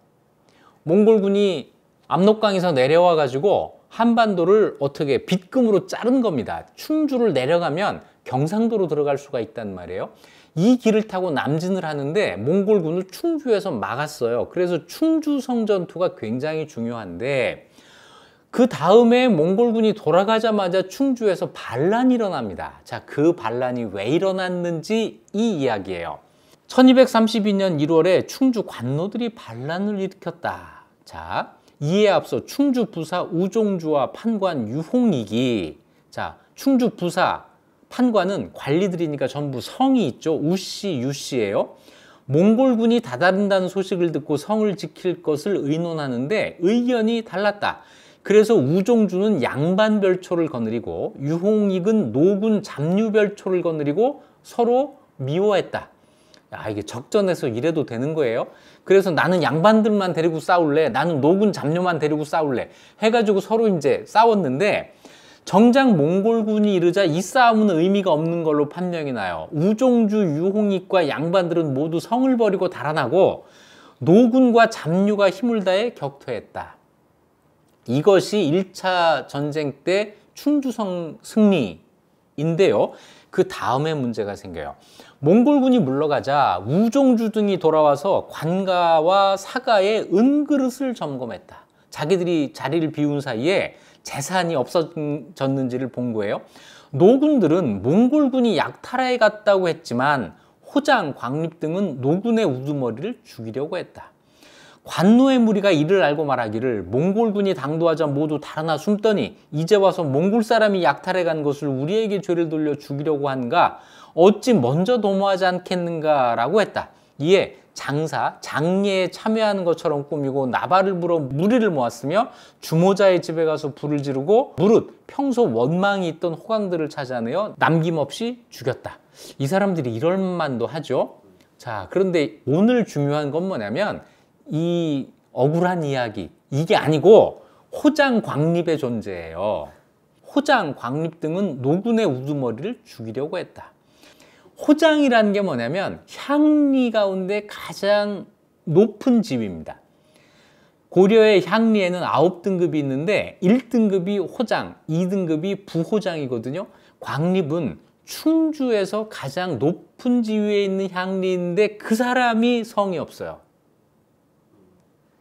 몽골군이 압록강에서 내려와 가지고 한반도를 어떻게 빗금으로 자른 겁니다. 충주를 내려가면 경상도로 들어갈 수가 있단 말이에요. 이 길을 타고 남진을 하는데 몽골군을 충주에서 막았어요. 그래서 충주성 전투가 굉장히 중요한데 그 다음에 몽골군이 돌아가자마자 충주에서 반란이 일어납니다. 자, 그 반란이 왜 일어났는지 이 이야기예요. 1232년 1월에 충주 관노들이 반란을 일으켰다. 자, 이에 앞서 충주 부사 우종주와 판관 유홍익이 자 충주 부사 판관은 관리들이니까 전부 성이 있죠. 우씨 유씨예요. 몽골군이 다다른다는 소식을 듣고 성을 지킬 것을 의논하는데 의견이 달랐다. 그래서 우종주는 양반별초를 거느리고 유홍익은 노군 잡류별초를 거느리고 서로 미워했다. 아 이게 적전에서 이래도 되는 거예요. 그래서 나는 양반들만 데리고 싸울래. 나는 노군 잡녀만 데리고 싸울래. 해가지고 서로 이제 싸웠는데 정작 몽골군이 이르자 이 싸움은 의미가 없는 걸로 판명이 나요. 우종주 유홍익과 양반들은 모두 성을 버리고 달아나고 노군과 잡류가 힘을 다해 격퇴했다. 이것이 1차 전쟁 때 충주성 승리인데요. 그 다음에 문제가 생겨요. 몽골군이 물러가자 우종주 등이 돌아와서 관가와 사가의 은그릇을 점검했다. 자기들이 자리를 비운 사이에 재산이 없어졌는지를 본 거예요. 노군들은 몽골군이 약탈해 갔다고 했지만 호장, 광립 등은 노군의 우두머리를 죽이려고 했다. 관노의 무리가 이를 알고 말하기를 몽골군이 당도하자 모두 달아나 숨더니 이제 와서 몽골 사람이 약탈해 간 것을 우리에게 죄를 돌려 죽이려고 한가 어찌 먼저 도모하지 않겠는가라고 했다. 이에 장사, 장례에 참여하는 것처럼 꾸미고 나발을 불어 무리를 모았으며 주모자의 집에 가서 불을 지르고 무릇 평소 원망이 있던 호강들을 찾아내어 남김없이 죽였다. 이 사람들이 이럴 만도 하죠. 자, 그런데 오늘 중요한 건 뭐냐면 이 억울한 이야기 이게 아니고 호장 광립의 존재예요. 호장 광립 등은 노군의 우두머리를 죽이려고 했다. 호장이라는 게 뭐냐면 향리 가운데 가장 높은 지위입니다. 고려의 향리에는 9등급이 있는데 1등급이 호장, 2등급이 부호장이거든요. 광립은 충주에서 가장 높은 지위에 있는 향리인데 그 사람이 성이 없어요.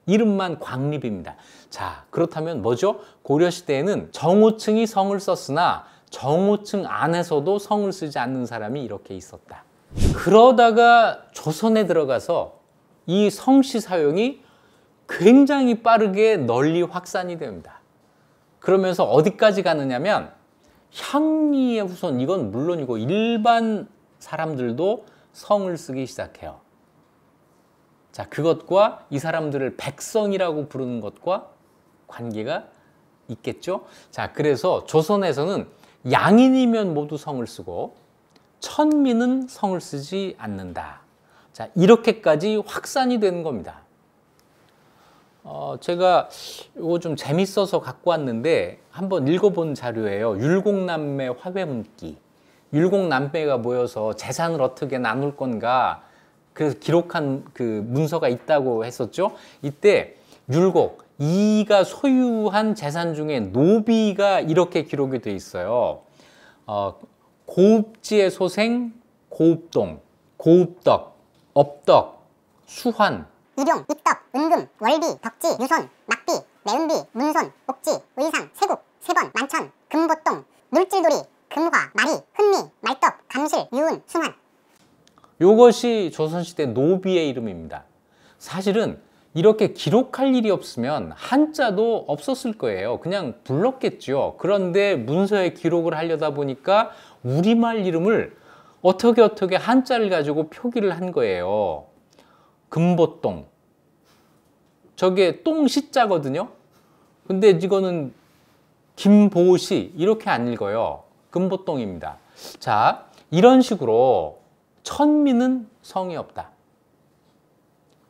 이름만 광립입니다. 자, 그렇다면 뭐죠? 고려시대에는 정호층이 성을 썼으나 정호층 안에서도 성을 쓰지 않는 사람이 이렇게 있었다. 그러다가 조선에 들어가서 이 성씨 사용이 굉장히 빠르게 널리 확산이 됩니다. 그러면서 어디까지 가느냐면 향리의 후손 이건 물론이고 일반 사람들도 성을 쓰기 시작해요. 자, 그것과 이 사람들을 백성이라고 부르는 것과 관계가 있겠죠. 자, 그래서 조선에서는 양인이면 모두 성을 쓰고 천민은 성을 쓰지 않는다. 자, 이렇게까지 확산이 되는 겁니다. 어, 제가 이거 좀 재밌어서 갖고 왔는데 한번 읽어본 자료예요. 율곡남매 화훼문기. 율곡남매가 모여서 재산을 어떻게 나눌 건가 그래서 기록한 그 문서가 있다고 했었죠. 이때 율곡 이가 소유한 재산 중에 노비가 이렇게 기록이 돼 있어요. 어, 고읍지의 소생, 고읍동, 고읍덕, 업덕, 수환, 일용, 입덕, 은금, 월비, 덕지, 유손, 막비, 매운비, 문손, 옥지, 의상, 세국, 세번, 만천, 금보똥, 물질돌이 금화, 마리, 흔미, 말떡, 감실, 유은, 순환 이것이 조선시대 노비의 이름입니다. 사실은 이렇게 기록할 일이 없으면 한자도 없었을 거예요. 그냥 불렀겠죠 그런데 문서에 기록을 하려다 보니까 우리말 이름을 어떻게 어떻게 한자를 가지고 표기를 한 거예요. 금보똥. 저게 똥시자거든요. 근데 이거는 김보시 이렇게 안 읽어요. 금보똥입니다. 자, 이런 식으로 천민은 성이 없다.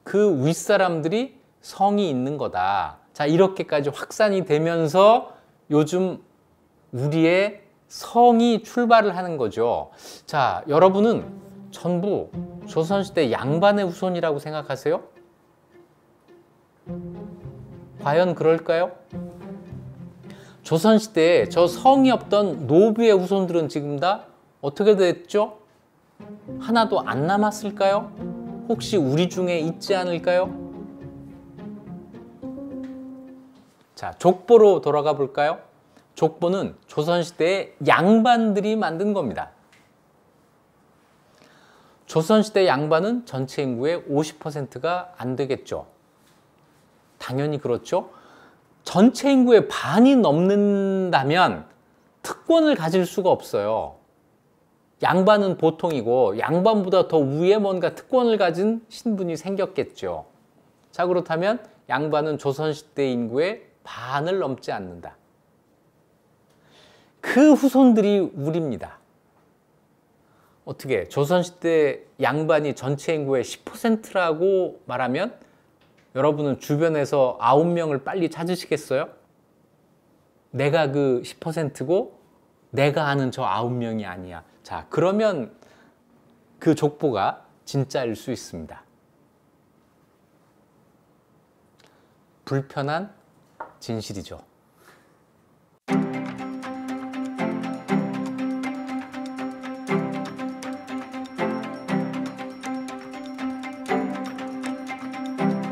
그 윗사람들이 성이 있는 거다. 자, 이렇게까지 확산이 되면서 요즘 우리의 성이 출발을 하는 거죠. 자, 여러분은 전부 조선시대 양반의 후손이라고 생각하세요? 과연 그럴까요? 조선시대에 저 성이 없던 노비의 후손들은 지금 다 어떻게 됐죠? 하나도 안 남았을까요? 혹시 우리 중에 있지 않을까요? 자, 족보로 돌아가 볼까요? 족보는 조선시대의 양반들이 만든 겁니다. 조선시대 양반은 전체 인구의 50%가 안 되겠죠. 당연히 그렇죠. 전체 인구의 반이 넘는다면 특권을 가질 수가 없어요. 양반은 보통이고 양반보다 더 위에 뭔가 특권을 가진 신분이 생겼겠죠. 자 그렇다면 양반은 조선시대 인구의 반을 넘지 않는다. 그 후손들이 우리입니다. 어떻게 조선시대 양반이 전체 인구의 10%라고 말하면 여러분은 주변에서 9명을 빨리 찾으시겠어요? 내가 그 10%고 내가 아는 저 9명이 아니야. 자, 그러면 그 족보가 진짜일 수 있습니다. 불편한 진실이죠.